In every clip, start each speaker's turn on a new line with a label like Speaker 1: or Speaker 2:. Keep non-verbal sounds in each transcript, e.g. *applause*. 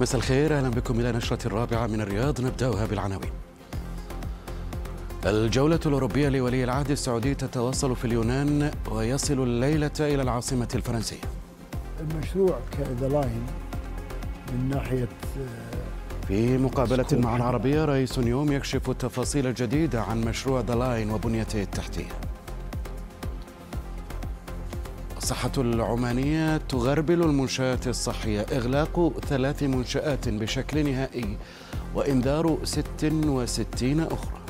Speaker 1: مساء الخير اهلا بكم الى نشرة الرابعة من الرياض نبداها بالعناوين. الجولة الأوروبية لولي العهد السعودي تتواصل في اليونان ويصل الليلة إلى العاصمة الفرنسية.
Speaker 2: المشروع كذا لاين من ناحية آه،
Speaker 1: في مقابلة مع العربية رئيس يوم يكشف التفاصيل الجديدة عن مشروع ذا لاين وبنيته التحتية. الصحة العمانية تغربل المنشآت الصحية إغلاق ثلاث منشآت بشكل نهائي وإنذار 66 أخرى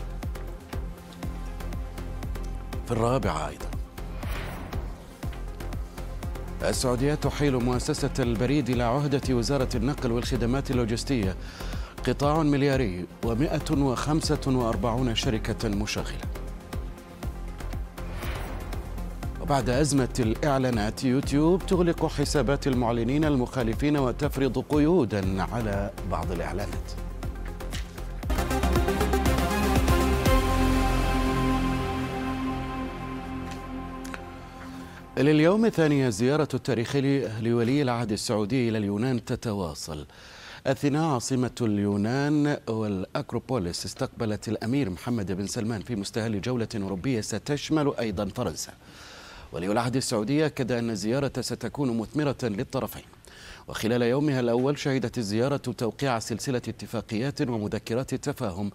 Speaker 1: في الرابعة أيضا السعودية تحيل مؤسسة البريد إلى عهدة وزارة النقل والخدمات اللوجستية قطاع ملياري و145 شركة مشغلة بعد أزمة الإعلانات يوتيوب تغلق حسابات المعلنين المخالفين وتفرض قيودا على بعض الإعلانات لليوم الثاني زيارة التاريخ لولي العهد السعودي إلى اليونان تتواصل أثينا عاصمة اليونان والأكروبوليس استقبلت الأمير محمد بن سلمان في مستهل جولة أوروبية ستشمل أيضا فرنسا ولي العهد السعودي أكد أن الزيارة ستكون مثمرة للطرفين وخلال يومها الأول شهدت الزيارة توقيع سلسلة اتفاقيات ومذكرات تفاهم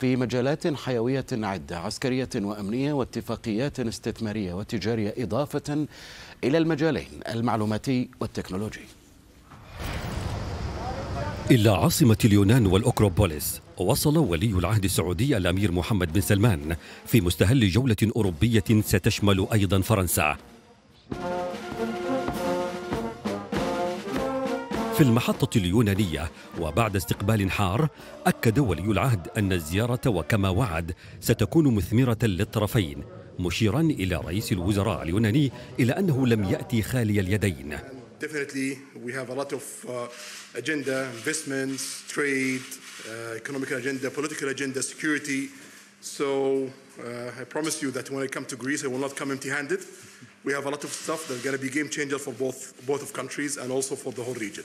Speaker 1: في مجالات حيوية عدة عسكرية وأمنية واتفاقيات استثمارية وتجارية إضافة إلى المجالين المعلوماتي والتكنولوجي
Speaker 3: إلى عاصمة اليونان والأكروبوليس وصل ولي العهد السعودي الأمير محمد بن سلمان في مستهل جولة أوروبية ستشمل أيضا فرنسا في المحطة اليونانية وبعد استقبال حار أكد ولي العهد أن الزيارة وكما وعد ستكون مثمرة للطرفين مشيرا إلى رئيس الوزراء اليوناني إلى أنه لم يأتي خالي اليدين
Speaker 1: definitely we have a lot of agenda, investments, trade, economic agenda, political agenda, security. So I promise you that when I come to Greece, I will not come
Speaker 4: empty-handed. We have a lot of stuff that's going to be game changer for both both of countries and also for the whole region.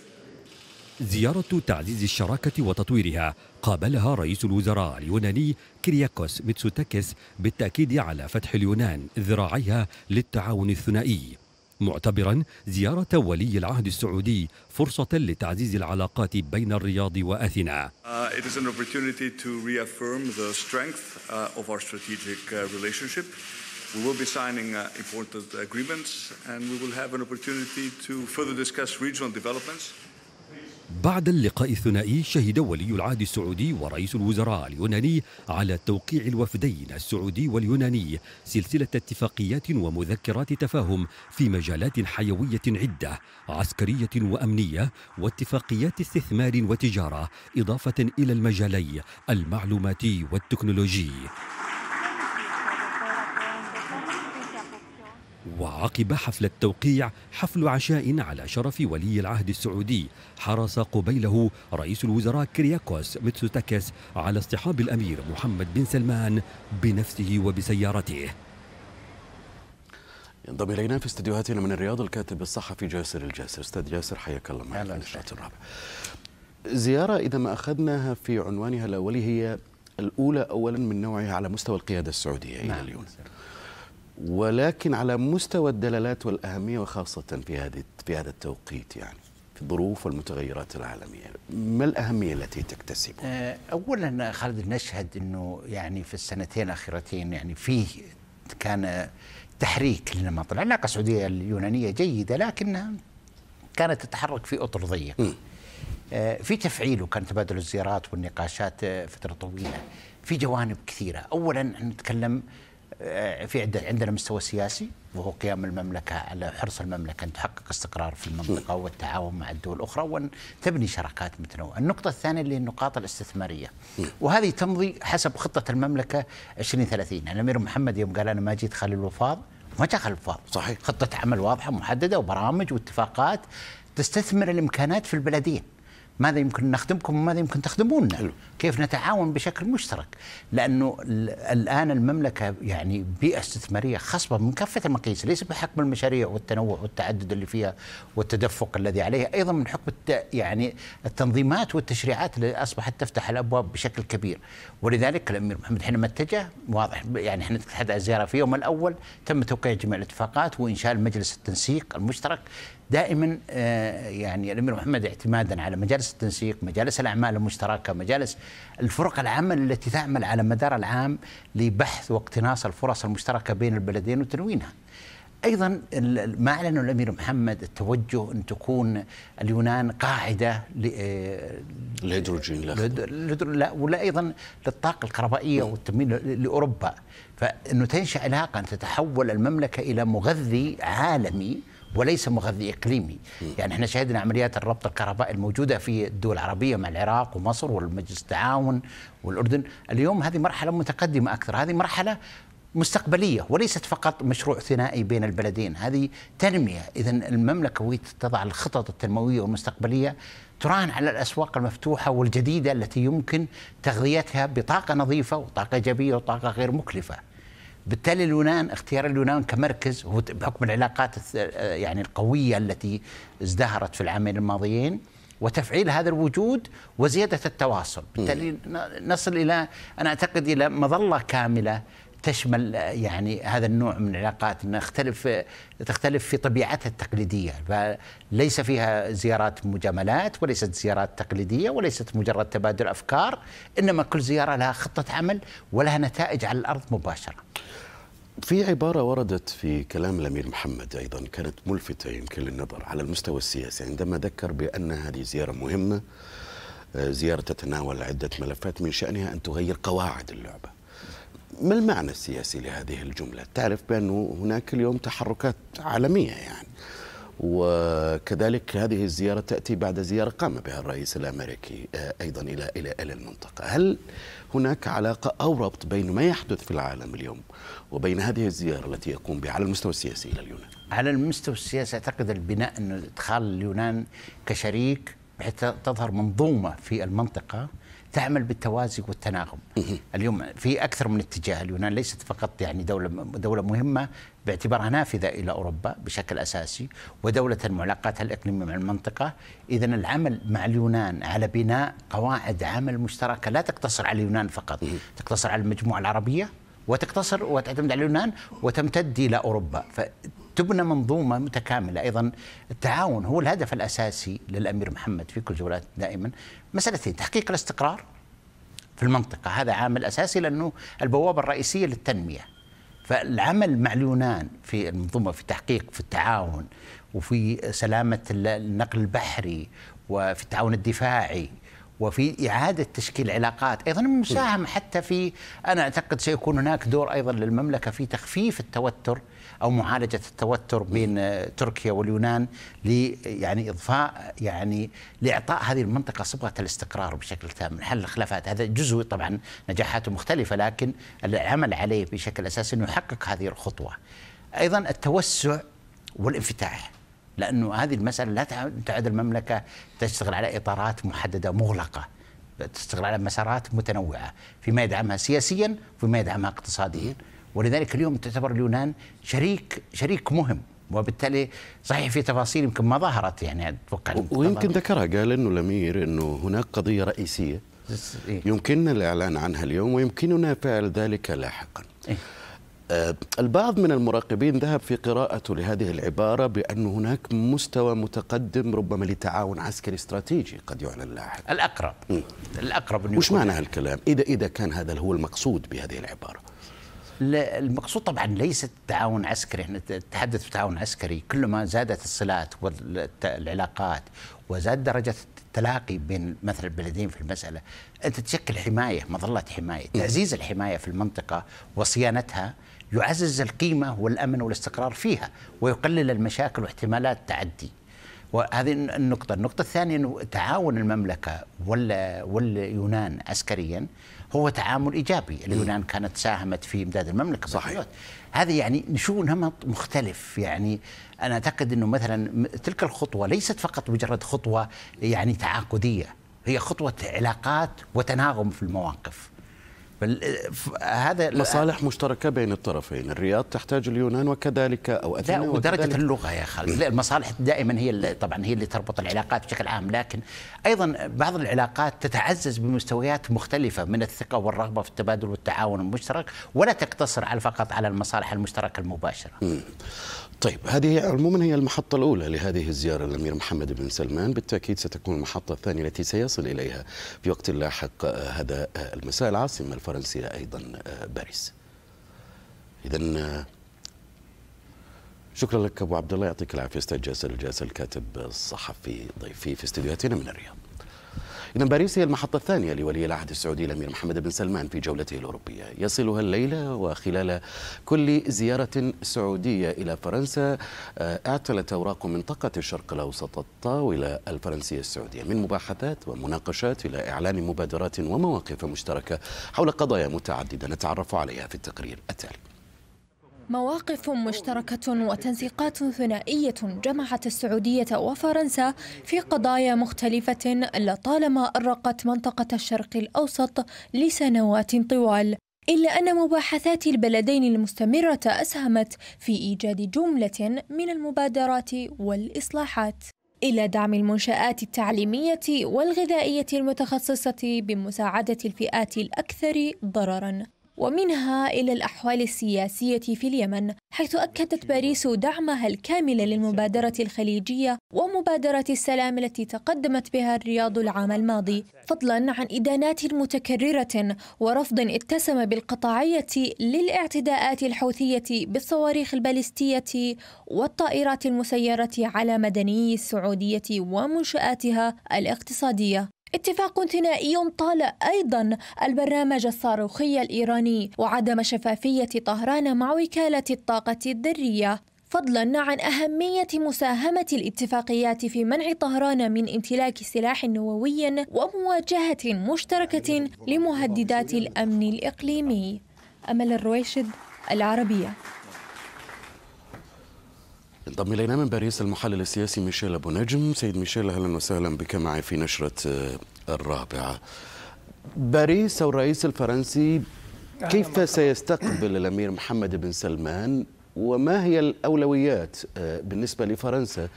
Speaker 3: زيارة تعزيز الشراكة وتطويرها قابلها رئيس الوزراء اليوناني كرياكوس ميتسوتاكيس بالتأكيد على فتح اليونان ذراعيها للتعاون الثنائي معتبرا زيارة ولي العهد السعودي فرصة لتعزيز العلاقات بين الرياض وأثينا.
Speaker 4: It is an opportunity to reaffirm the strength of our strategic relationship. We will be signing important agreements and we will have an opportunity to further discuss regional developments.
Speaker 3: بعد اللقاء الثنائي شهد ولي العهد السعودي ورئيس الوزراء اليوناني على توقيع الوفدين السعودي واليوناني سلسلة اتفاقيات ومذكرات تفاهم في مجالات حيوية عدة عسكرية وأمنية واتفاقيات استثمار وتجارة إضافة إلى المجالي المعلوماتي والتكنولوجي وعقب حفل التوقيع حفل عشاء على شرف ولي العهد السعودي حرص قبيله رئيس الوزراء كرياكوس ميتسوتاكس على اصطحاب الأمير محمد بن
Speaker 1: سلمان بنفسه وبسيارته ينضم الينا في استديوهاتنا من الرياض الكاتب الصحفي جاسر الجاسر استاذ جاسر حياك الله معك في الرابع زياره اذا ما اخذناها في عنوانها الاولي هي الاولى اولا من نوعها على مستوى القياده السعوديه الى نعم. اليوم ولكن على مستوى الدلالات والأهمية وخاصة في هذه في هذا التوقيت يعني في الظروف والمتغيرات العالمية ما الأهمية التي تكتسبها؟ آه، أولا خالد
Speaker 5: نشهد أنه يعني في السنتين الأخيرتين يعني فيه كان تحريك لنمط العلاقة السعودية اليونانية جيدة لكنها كانت تتحرك في أطر ضيق آه، في تفعيل وكان تبادل الزيارات والنقاشات آه، فترة طويلة في جوانب كثيرة أولا نتكلم آه، في عندنا مستوى سياسي وهو قيام المملكة على حرص المملكة أن تحقق استقرار في المنطقة نعم. والتعاون مع الدول الأخرى وأن تبني شراكات متنوعة النقطة الثانية اللي النقاط الاستثمارية نعم. وهذه تمضي حسب خطة المملكة 2030 يعني الأمير محمد يوم قال أنا ما جيت خلي الوفاض ما جاء خلي الوفاض صحيح خطة عمل واضحة محددة وبرامج واتفاقات تستثمر الإمكانات في البلديه. ماذا يمكن نخدمكم وماذا يمكن تخدمونا كيف نتعاون بشكل مشترك لأنه الآن المملكة يعني بيئة استثمارية خصبة من كافة المقاييس ليس بحكم المشاريع والتنوع والتعدد اللي فيها والتدفق الذي عليها أيضا من حكم يعني التنظيمات والتشريعات اللي أصبحت تفتح الأبواب بشكل كبير ولذلك الأمير محمد حينما اتجه واضح يعني احنا عن الزيارة في يوم الأول تم توقيع جميع الاتفاقات وإنشاء المجلس التنسيق المشترك دائما آه، يعني الامير محمد اعتمادا على مجالس التنسيق، مجالس الاعمال المشتركه، مجالس الفرق العمل التي تعمل على مدار العام لبحث واقتناص الفرص المشتركه بين البلدين وتنوينها. ايضا ما اعلنه الامير محمد التوجه ان تكون اليونان قاعده للهيدروجين آه، لا ولا ايضا للطاقه الكهربائيه والتمويل لاوروبا فانه تنشا علاقه ان تتحول المملكه الى مغذي عالمي وليس مغذي اقليمي يعني احنا شهدنا عمليات الربط الكهربائي الموجوده في الدول العربيه مع العراق ومصر والمجلس التعاون والاردن اليوم هذه مرحله متقدمه اكثر هذه مرحله مستقبليه وليست فقط مشروع ثنائي بين البلدين هذه تنميه اذا المملكه وهي تضع الخطط التنمويه والمستقبليه تراهن على الاسواق المفتوحه والجديده التي يمكن تغذيتها بطاقه نظيفه وطاقه ايجابيه وطاقه غير مكلفه بالتالي اليونان اختيار اليونان كمركز بحكم العلاقات آه، يعني القوية التي ازدهرت في العامين الماضيين وتفعيل هذا الوجود وزيادة التواصل بالتالي نصل إلى أنا أعتقد إلى مظلة كاملة تشمل يعني هذا النوع من العلاقات انها تختلف تختلف في طبيعتها التقليديه فليس فيها زيارات مجاملات وليست زيارات تقليديه وليست مجرد تبادل افكار انما كل زياره لها خطه عمل ولها نتائج على الارض مباشره.
Speaker 1: في عبارة وردت في كلام الأمير محمد أيضا كانت ملفتة يمكن للنظر على المستوى السياسي عندما ذكر بأن هذه زيارة مهمة آه، زيارة تتناول عدة ملفات من شأنها أن تغير قواعد اللعبة ما المعنى السياسي لهذه الجملة؟ تعرف بأنه هناك اليوم تحركات عالمية يعني وكذلك هذه الزيارة تأتي بعد زيارة قام بها الرئيس الأمريكي آه، أيضا إلى إلى إلى المنطقة هل هناك علاقة أو ربط بين ما يحدث في العالم اليوم وبين هذه الزيارة التي يقوم بها على المستوى
Speaker 5: السياسي إلى اليونان على المستوى السياسي أعتقد البناء أن إدخال اليونان كشريك بحيث تظهر منظومة في المنطقة تعمل بالتوازي والتناغم اليوم في أكثر من اتجاه اليونان ليست فقط يعني دولة, دولة مهمة باعتبارها نافذة إلى أوروبا بشكل أساسي ودولة علاقاتها الإقليمية مع المنطقة إذا العمل مع اليونان على بناء قواعد عمل مشتركة لا تقتصر على اليونان فقط تقتصر على المجموعة العربية وتقتصر وتعتمد على اليونان وتمتد إلى أوروبا تبنى منظومه متكامله ايضا التعاون هو الهدف الاساسي للامير محمد في كل جولاته دائما مسالتين تحقيق الاستقرار في المنطقه هذا عامل اساسي لانه البوابه الرئيسيه للتنميه فالعمل مع اليونان في المنظومه في تحقيق في التعاون وفي سلامه النقل البحري وفي التعاون الدفاعي وفي إعادة تشكيل علاقات أيضا مساهم حتى في أنا أعتقد سيكون هناك دور أيضا للمملكة في تخفيف التوتر او معالجه التوتر بين آه، تركيا واليونان ل يعني اضفاء يعني لاعطاء هذه المنطقه صبغه الاستقرار بشكل تام، حل الخلافات هذا جزء طبعا نجاحاته مختلفه لكن العمل عليه بشكل اساسي انه يحقق هذه الخطوه. ايضا التوسع والانفتاح لانه هذه المساله لا تعد المملكه تشتغل على اطارات محدده مغلقه تشتغل على مسارات متنوعه فيما يدعمها سياسيا وفيما يدعمها اقتصاديا ولذلك اليوم تعتبر اليونان شريك شريك مهم وبالتالي صحيح في تفاصيل يمكن ما ظهرت يعني اتوقع ويمكن
Speaker 1: ذكرها قال انه الامير انه هناك قضيه رئيسيه إيه. يمكننا الاعلان عنها اليوم ويمكننا فعل ذلك لاحقا إيه؟ آه، البعض من المراقبين ذهب في قراءته لهذه العبارة بأن هناك مستوى متقدم ربما لتعاون عسكري استراتيجي قد يعلن لاحقا الأقرب م. الأقرب وش معنى هالكلام إذا إذا كان
Speaker 5: هذا هو المقصود بهذه العبارة لا المقصود طبعا ليس التعاون عسكري احنا نتحدث في تعاون عسكري كلما زادت الصلات والعلاقات وزاد درجة التلاقي بين مثلا البلدين في المسألة أنت تشكل حماية مظلة حماية تعزيز الحماية في المنطقة وصيانتها يعزز القيمة والأمن والاستقرار فيها ويقلل المشاكل واحتمالات التعدي وهذه النقطة النقطة الثانية أنه تعاون المملكة واليونان عسكريا قوة تعامل ايجابي، اليونان كانت ساهمت في امداد المملكه صحيح هذا يعني نشوف نمط مختلف يعني انا اعتقد انه مثلا تلك الخطوه ليست فقط مجرد خطوه يعني تعاقديه، هي خطوه علاقات وتناغم في المواقف. هذا مصالح مشتركة بين الطرفين الرياض تحتاج اليونان وكذلك أو أثينا لا ودرجة وكذلك اللغة يا خالد لا المصالح دائما هي طبعا هي اللي تربط العلاقات بشكل عام لكن أيضا بعض العلاقات تتعزز بمستويات مختلفة من الثقة والرغبة في التبادل والتعاون المشترك ولا تقتصر على فقط على المصالح المشتركة المباشرة
Speaker 6: م.
Speaker 1: طيب هذه عموما هي المحطة الأولى لهذه الزيارة للأمير محمد بن سلمان بالتأكيد ستكون المحطة الثانية التي سيصل إليها في وقت لاحق هذا المساء العاصمة الفرنسية أيضا باريس إذا شكرا لك أبو عبد الله يعطيك العافية أستاذ جاسر الجاسر الكاتب الصحفي ضيفي في استديوهاتنا من الرياض إذا باريس هي المحطة الثانية لولي العهد السعودي الأمير محمد بن سلمان في جولته الأوروبية يصلها الليلة وخلال كل زيارة سعودية إلى فرنسا آه، اعتلت أوراق منطقة الشرق الأوسط الطاولة الفرنسية السعودية من مباحثات ومناقشات إلى إعلان مبادرات ومواقف مشتركة حول قضايا متعددة نتعرف عليها في التقرير التالي
Speaker 7: مواقف مشتركة وتنسيقات ثنائية جمعت السعودية وفرنسا في قضايا مختلفة لطالما أرقت منطقة الشرق الأوسط لسنوات طوال إلا أن مباحثات البلدين المستمرة أسهمت في إيجاد جملة من المبادرات والإصلاحات إلى دعم المنشآت التعليمية والغذائية المتخصصة بمساعدة الفئات الأكثر ضرراً ومنها إلى الأحوال السياسية في اليمن حيث أكدت باريس دعمها الكامل للمبادرة الخليجية ومبادرة السلام التي تقدمت بها الرياض العام الماضي فضلا عن إدانات متكررة ورفض اتسم بالقطاعية للاعتداءات الحوثية بالصواريخ الباليستية والطائرات المسيرة على مدني السعودية ومنشآتها الاقتصادية اتفاق ثنائي طال أيضا البرنامج الصاروخي الإيراني وعدم شفافية طهران مع وكالة الطاقة الذرية فضلا عن أهمية مساهمة الاتفاقيات في منع طهران من امتلاك سلاح نووي ومواجهة مشتركة لمهددات الأمن الإقليمي أمل الرويشد العربية
Speaker 1: انضم الينا من باريس المحلل السياسي ميشيل ابو نجم سيد ميشيل اهلا وسهلا بك معي في نشره آه، الرابعه باريس والرئيس الفرنسي كيف سيستقبل الامير محمد بن سلمان وما هي الاولويات آه، بالنسبه لفرنسا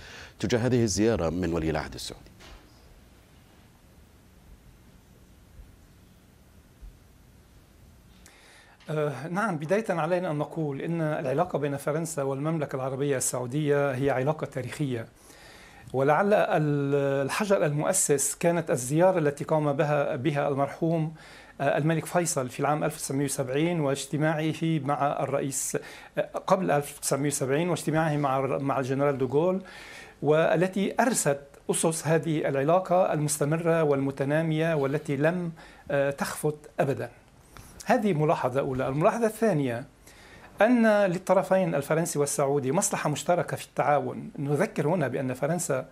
Speaker 1: تجاه هذه الزياره من ولي العهد السعودي
Speaker 8: آه، نعم بداية علينا أن نقول أن العلاقة بين فرنسا والمملكة العربية السعودية هي علاقة تاريخية ولعل الحجر المؤسس كانت الزيارة التي قام بها, بها المرحوم آه، الملك فيصل في العام 1970 واجتماعه مع الرئيس آه، قبل 1970 واجتماعه مع مع الجنرال دوغول والتي أرست أسس هذه العلاقة المستمرة والمتنامية والتي لم تخفت أبداً هذه ملاحظة أولى الملاحظة الثانية أن للطرفين الفرنسي والسعودي مصلحة مشتركة في التعاون نذكر هنا بأن فرنسا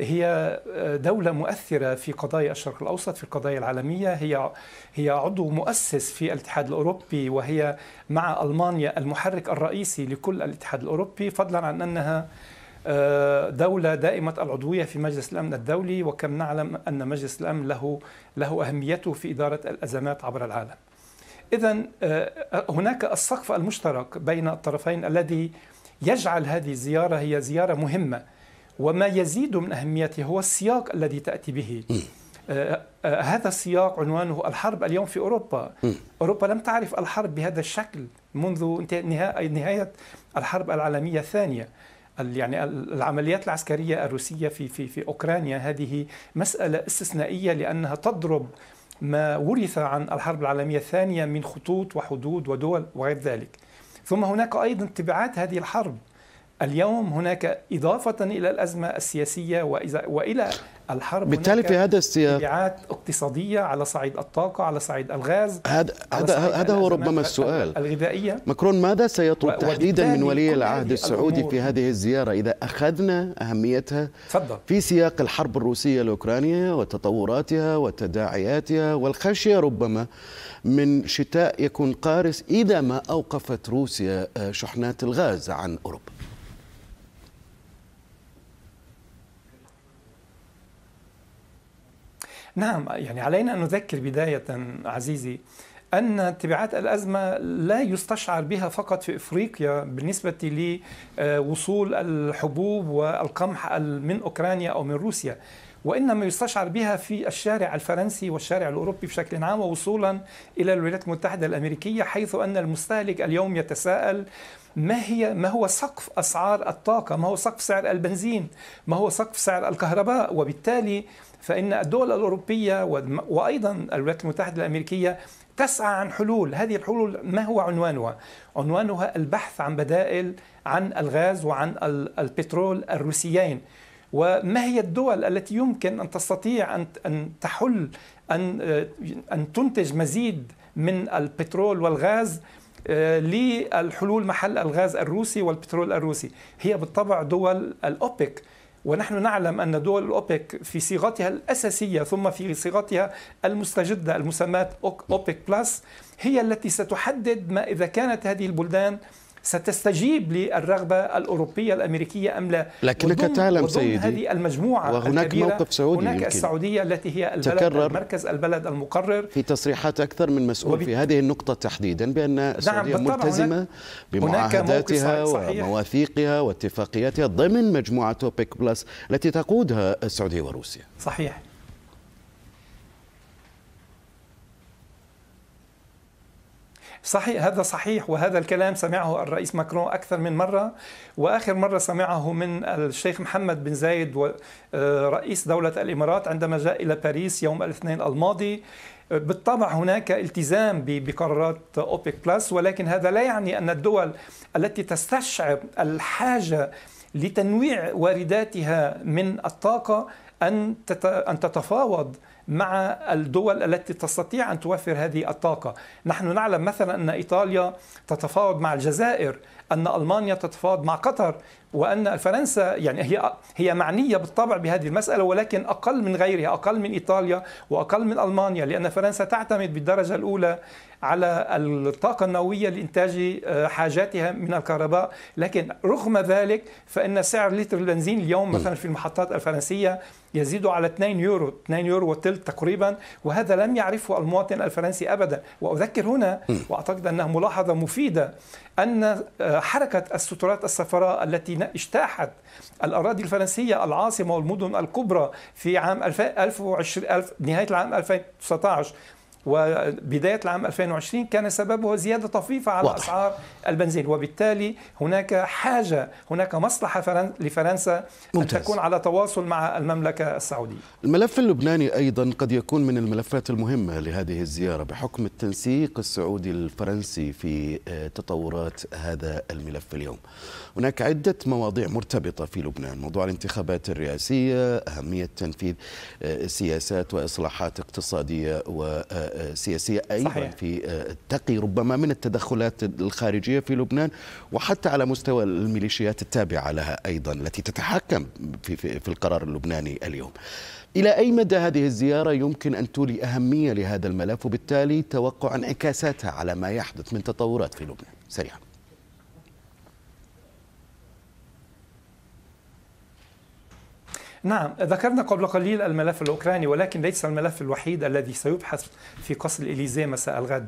Speaker 8: هي آه، دولة مؤثرة في قضايا الشرق الأوسط في القضايا العالمية هي هي عضو مؤسس في الاتحاد الأوروبي وهي مع ألمانيا المحرك الرئيسي لكل الاتحاد الأوروبي فضلا عن أنها آه، دولة دائمة العضوية في مجلس الأمن الدولي وكم نعلم أن مجلس الأمن له له أهميته في إدارة الأزمات عبر العالم إذا آه، هناك السقف المشترك بين الطرفين الذي يجعل هذه الزيارة هي زيارة مهمة وما يزيد من أهميته هو السياق الذي تأتي به آه، آه، هذا السياق عنوانه الحرب اليوم في أوروبا أوروبا لم تعرف الحرب بهذا الشكل منذ نهاية الحرب العالمية الثانية يعني العمليات العسكرية الروسية في في في أوكرانيا هذه مسألة استثنائية لأنها تضرب ما ورث عن الحرب العالمية الثانية من خطوط وحدود ودول وغير ذلك ثم هناك أيضا تبعات هذه الحرب اليوم هناك إضافة إلى الأزمة السياسية وإلى الحرب بالتالي في هذا السياق تبعات اقتصاديه على صعيد الطاقه على صعيد الغاز هذا هذا هو ربما السؤال الغذائيه
Speaker 1: ماكرون ماذا سيطلب تحديدا من ولي العهد السعودي في هذه الزياره اذا اخذنا اهميتها تفضل في سياق الحرب الروسيه الاوكرانيه وتطوراتها وتداعياتها والخشيه ربما من شتاء يكون قارس اذا ما اوقفت روسيا آه، شحنات الغاز عن اوروبا
Speaker 8: نعم يعني علينا أن نذكر بداية عزيزي أن تبعات الأزمة لا يستشعر بها فقط في إفريقيا بالنسبة لوصول الحبوب والقمح من أوكرانيا أو من روسيا وإنما يستشعر بها في الشارع الفرنسي والشارع الأوروبي بشكل عام ووصولا إلى الولايات المتحدة الأمريكية حيث أن المستهلك اليوم يتساءل ما هي ما هو سقف اسعار الطاقه ما هو سقف سعر البنزين ما هو سقف سعر الكهرباء وبالتالي فإن الدول الأوروبية وأيضا الولايات المتحدة الأمريكية تسعى عن حلول هذه الحلول ما هو عنوانها عنوانها البحث عن بدائل عن الغاز وعن البترول الروسيين وما هي الدول التي يمكن ان تستطيع ان تحل ان آه، ان تنتج مزيد من البترول والغاز آه، للحلول محل الغاز الروسي والبترول الروسي هي بالطبع دول الاوبك ونحن نعلم أن دول الأوبك في صيغتها الأساسية ثم في صيغتها المستجدة المسماة أوبك بلس هي التي ستحدد ما إذا كانت هذه البلدان ستستجيب للرغبة الأوروبية الأمريكية أم لا لكنك تعلم سيدي هذه المجموعة وهناك الكبيرة موقف سعودي هناك يمكن. السعودية التي هي البلد تكرر
Speaker 1: مركز البلد المقرر في تصريحات أكثر من مسؤول في هذه النقطة تحديدا بأن نعم، السعودية نعم ملتزمة بمعاهداتها ومواثيقها واتفاقياتها ضمن مجموعة أوبيك بلس التي تقودها السعودية وروسيا
Speaker 8: صحيح صحيح هذا صحيح وهذا الكلام سمعه الرئيس ماكرون أكثر من مرة وآخر مرة سمعه من الشيخ محمد بن زايد آه، رئيس دولة الإمارات عندما جاء إلى باريس يوم الاثنين الماضي آه، بالطبع هناك التزام بقرارات أوبك بلس ولكن هذا لا يعني أن الدول التي تستشعر الحاجة لتنويع وارداتها من الطاقة أن تتفاوض مع الدول التي تستطيع أن توفر هذه الطاقة نحن نعلم مثلا أن إيطاليا تتفاوض مع الجزائر أن ألمانيا تتفاوض مع قطر وأن فرنسا يعني هي هي معنية بالطبع بهذه المسألة ولكن أقل من غيرها أقل من إيطاليا وأقل من ألمانيا لأن فرنسا تعتمد بالدرجة الأولى على الطاقة النووية لإنتاج آه، حاجاتها من الكهرباء لكن رغم ذلك فإن سعر لتر البنزين اليوم مثلا في المحطات الفرنسية يزيد على 2 يورو 2 يورو وثلث تقريبا وهذا لم يعرفه المواطن الفرنسي أبدا وأذكر هنا وأعتقد أنها ملاحظة مفيدة أن آه، حركة السترات الصفراء التي اجتاحت الأراضي الفرنسية العاصمة والمدن الكبرى في عام 2020 نهاية العام 2019 وبداية العام 2020 كان سببه زيادة طفيفة على واضح. أسعار البنزين وبالتالي هناك حاجة هناك مصلحة لفرنسا ممتاز. أن تكون على تواصل مع المملكة السعودية
Speaker 1: الملف اللبناني أيضا قد يكون من الملفات المهمة لهذه الزيارة بحكم التنسيق السعودي الفرنسي في آه، تطورات هذا الملف اليوم هناك عدة مواضيع مرتبطة في لبنان موضوع الانتخابات الرئاسية أهمية تنفيذ آه، سياسات وإصلاحات اقتصادية وسياسية أيضا صحيح. في آه، التقي ربما من التدخلات الخارجية في لبنان وحتى على مستوى الميليشيات التابعة لها أيضا التي تتحكم في, في, في القرار اللبناني اليوم إلى أي مدى هذه الزيارة يمكن أن تولي أهمية لهذا الملف وبالتالي توقع انعكاساتها على ما يحدث من تطورات في لبنان سريعا
Speaker 8: نعم ذكرنا قبل قليل الملف الأوكراني ولكن ليس الملف الوحيد الذي سيبحث في قصر الإليزي مساء الغد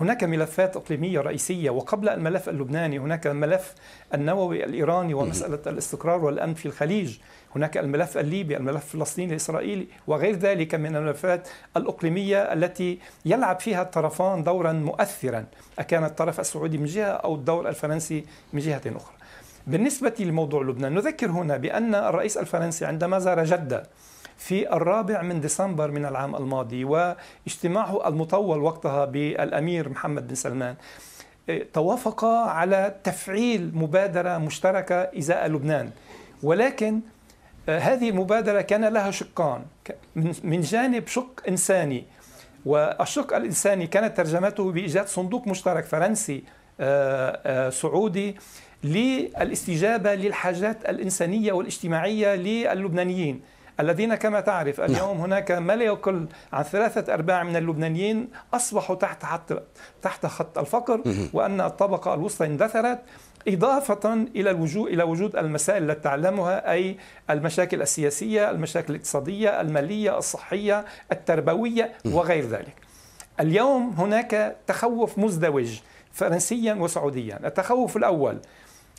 Speaker 8: هناك ملفات إقليمية رئيسية وقبل الملف اللبناني هناك الملف النووي الإيراني ومسألة الاستقرار والأمن في الخليج هناك الملف الليبي الملف الفلسطيني الإسرائيلي وغير ذلك من الملفات الإقليمية التي يلعب فيها الطرفان دورا مؤثرا أكان الطرف السعودي من جهة أو الدور الفرنسي من جهة أخرى بالنسبة لموضوع لبنان نذكر هنا بأن الرئيس الفرنسي عندما زار جدة في الرابع من ديسمبر من العام الماضي واجتماعه المطول وقتها بالأمير محمد بن سلمان توافقا على تفعيل مبادرة مشتركة إزاء لبنان ولكن آه، هذه المبادرة كان لها شقان من جانب شق إنساني والشق الإنساني كانت ترجمته بإيجاد صندوق مشترك فرنسي آه، آه، سعودي للاستجابة للحاجات الإنسانية والاجتماعية للبنانيين الذين كما تعرف نعم. اليوم هناك ما لا يقل عن ثلاثة أرباع من اللبنانيين أصبحوا تحت تحت خط الفقر وأن الطبقة الوسطى اندثرت إضافة إلى الوجود إلى وجود المسائل التي تعلمها أي المشاكل السياسية، المشاكل الاقتصادية، المالية، الصحية، التربوية وغير ذلك. اليوم هناك تخوف مزدوج فرنسيا وسعوديا، التخوف الأول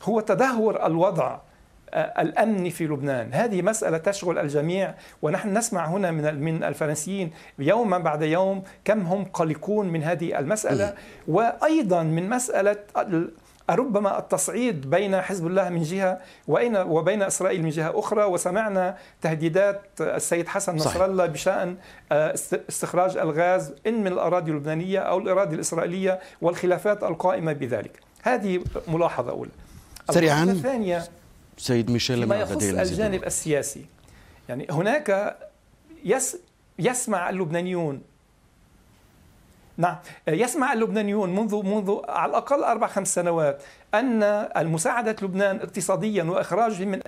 Speaker 8: هو تدهور الوضع آه، الامني في لبنان، هذه مساله تشغل الجميع ونحن نسمع هنا من من الفرنسيين يوما بعد يوم كم هم قلقون من هذه المساله وايضا من مساله ربما التصعيد بين حزب الله من جهه وبين اسرائيل من جهه اخرى وسمعنا تهديدات السيد حسن نصر الله بشان آه، استخراج الغاز ان من الاراضي اللبنانيه او الاراضي الاسرائيليه والخلافات القائمه بذلك. هذه ملاحظه اولى. سريعا ثانية
Speaker 1: سيد ميشيل ما يخص الجانب
Speaker 8: السياسي يعني هناك يس يسمع اللبنانيون نعم يسمع اللبنانيون منذ منذ على الاقل اربع خمس سنوات ان المساعده لبنان اقتصاديا واخراجه من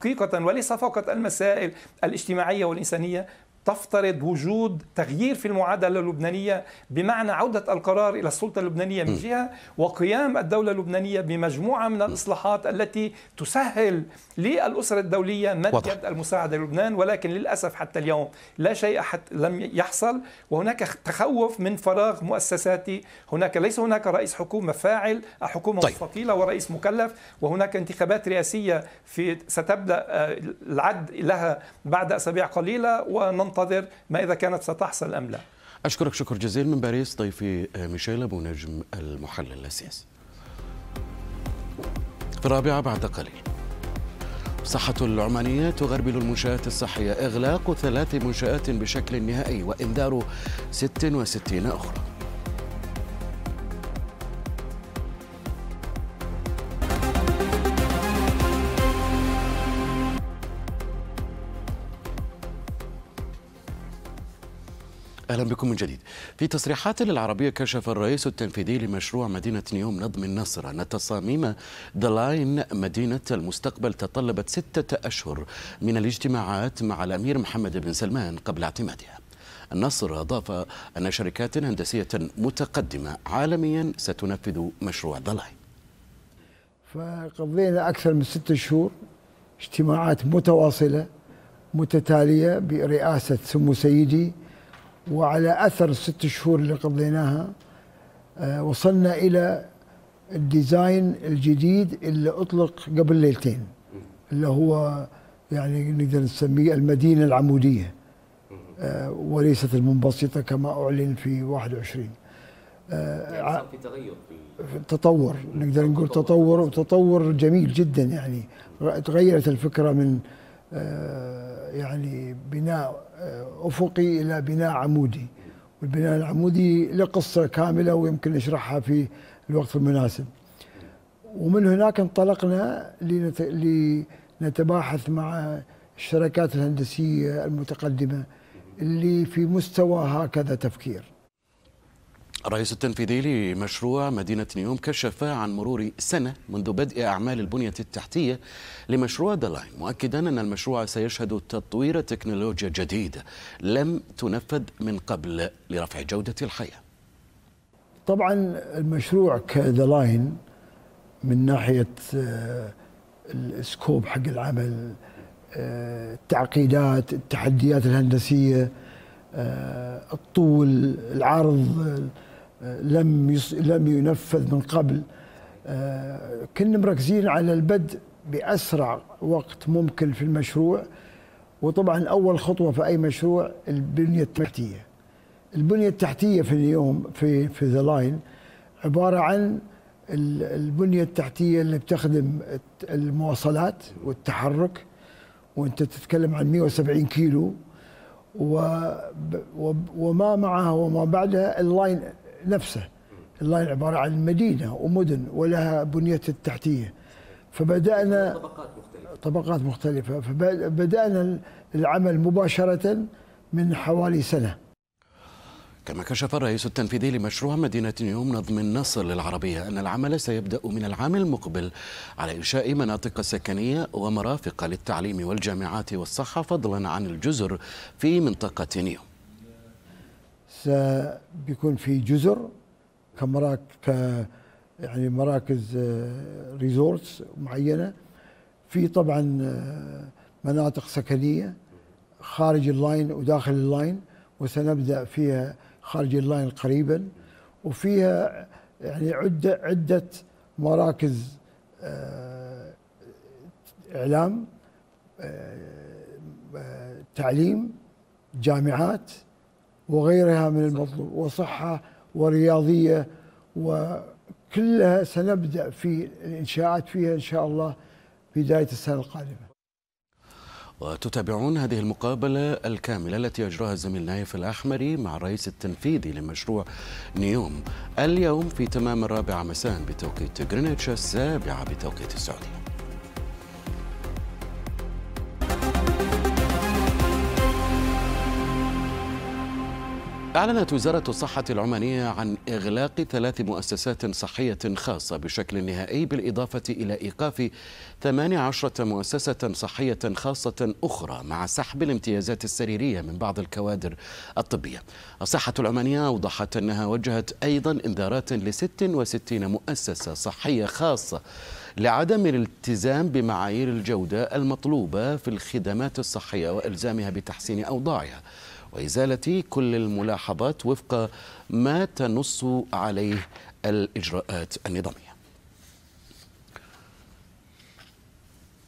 Speaker 8: حقيقه وليس فقط المسائل الاجتماعيه والانسانيه تفترض وجود تغيير في المعادله اللبنانيه بمعنى عوده القرار الى السلطه اللبنانيه من جهه وقيام الدوله اللبنانيه بمجموعه من الاصلاحات التي تسهل للاسره الدوليه مد يد المساعده للبنان ولكن للاسف حتى اليوم لا شيء حتى لم يحصل وهناك تخوف من فراغ مؤسساتي هناك ليس هناك رئيس حكومه فاعل حكومه طيب. مستقيله ورئيس مكلف وهناك انتخابات رئاسيه في ستبدا آه، العد لها بعد اسابيع قليله وننتظر وننتظر ما إذا كانت ستحصل أم لا
Speaker 1: أشكرك شكر جزيل من باريس ضيفي ميشيل أبو نجم المحلل السياسي في الرابعة بعد قليل صحة العمانية تغربل المنشآت الصحية إغلاق ثلاث منشآت بشكل نهائي وإنذار 66 أخرى أهلا بكم من جديد في تصريحات للعربية كشف الرئيس التنفيذي لمشروع مدينة نيوم نظم النصر أن تصاميم ذا لاين مدينة المستقبل تطلبت ستة أشهر من الاجتماعات مع الأمير محمد بن سلمان قبل اعتمادها النصر أضاف أن شركات هندسية متقدمة عالميا ستنفذ مشروع ذا لاين
Speaker 2: فقضينا أكثر من ستة شهور اجتماعات متواصلة متتالية برئاسة سمو سيدي وعلى أثر الست شهور اللي قضيناها آه، وصلنا إلى الديزاين الجديد اللي أطلق قبل ليلتين اللي هو يعني نقدر نسميه المدينة العمودية آه، وليست المنبسطة كما أعلن في 21 آه، يعني في تغير في تطور نقدر نقول تطور وتطور جميل جدا يعني تغيرت الفكرة من يعني بناء افقي الى بناء عمودي والبناء العمودي لقصه كامله ويمكن نشرحها في الوقت المناسب ومن هناك انطلقنا لنتباحث مع الشركات الهندسيه المتقدمه اللي في مستوى هكذا تفكير
Speaker 1: الرئيس التنفيذي لمشروع مدينة نيوم كشف عن مرور سنة منذ بدء أعمال البنية التحتية لمشروع دالاين مؤكدا أن المشروع سيشهد تطوير تكنولوجيا جديدة لم تنفذ من قبل لرفع جودة الحياة
Speaker 2: طبعا المشروع كدالاين من ناحية آه، السكوب حق العمل آه، التعقيدات التحديات الهندسية آه، الطول العرض لم لم ينفذ من قبل آه، كنا مركزين على البدء باسرع وقت ممكن في المشروع وطبعا اول خطوه في اي مشروع البنيه التحتيه البنيه التحتيه في اليوم في في ذا لاين عباره عن البنيه التحتيه اللي بتخدم المواصلات والتحرك وانت تتكلم عن 170 كيلو وما معها وما بعدها اللاين نفسه اللاين عباره عن مدينه ومدن ولها بنية التحتيه فبدانا طبقات مختلفه طبقات مختلفه فبدانا العمل مباشره من حوالي سنه
Speaker 1: كما كشف الرئيس التنفيذي لمشروع مدينة نيوم نظم النصر للعربية أن العمل سيبدأ من العام المقبل على إنشاء مناطق سكنية ومرافق للتعليم والجامعات والصحة فضلا عن الجزر في منطقة نيوم
Speaker 2: بيكون في جزر كمراك ك يعني مراكز ريزورتس آه، معينه في طبعا آه، مناطق سكنيه خارج اللاين وداخل اللاين وسنبدا فيها خارج اللاين قريبا وفيها يعني عده عده مراكز آه، اعلام تعليم جامعات وغيرها من المطلوب وصحة ورياضية وكلها سنبدأ في الإنشاءات فيها إن شاء الله بداية السنة القادمة
Speaker 1: وتتابعون هذه المقابلة الكاملة التي أجراها الزميل نايف الأحمري مع الرئيس التنفيذي لمشروع نيوم اليوم في تمام الرابعة مساء بتوقيت غرينتش السابعة بتوقيت السعودية أعلنت وزارة الصحة العمانية عن إغلاق ثلاث مؤسسات صحية خاصة بشكل نهائي بالإضافة إلى إيقاف 18 مؤسسة صحية خاصة أخرى مع سحب الامتيازات السريرية من بعض الكوادر الطبية الصحة العمانية أوضحت أنها وجهت أيضا إنذارات ل 66 مؤسسة صحية خاصة لعدم الالتزام بمعايير الجودة المطلوبة في الخدمات الصحية وإلزامها بتحسين أوضاعها وإزالة كل الملاحظات وفق ما تنص عليه الإجراءات النظامية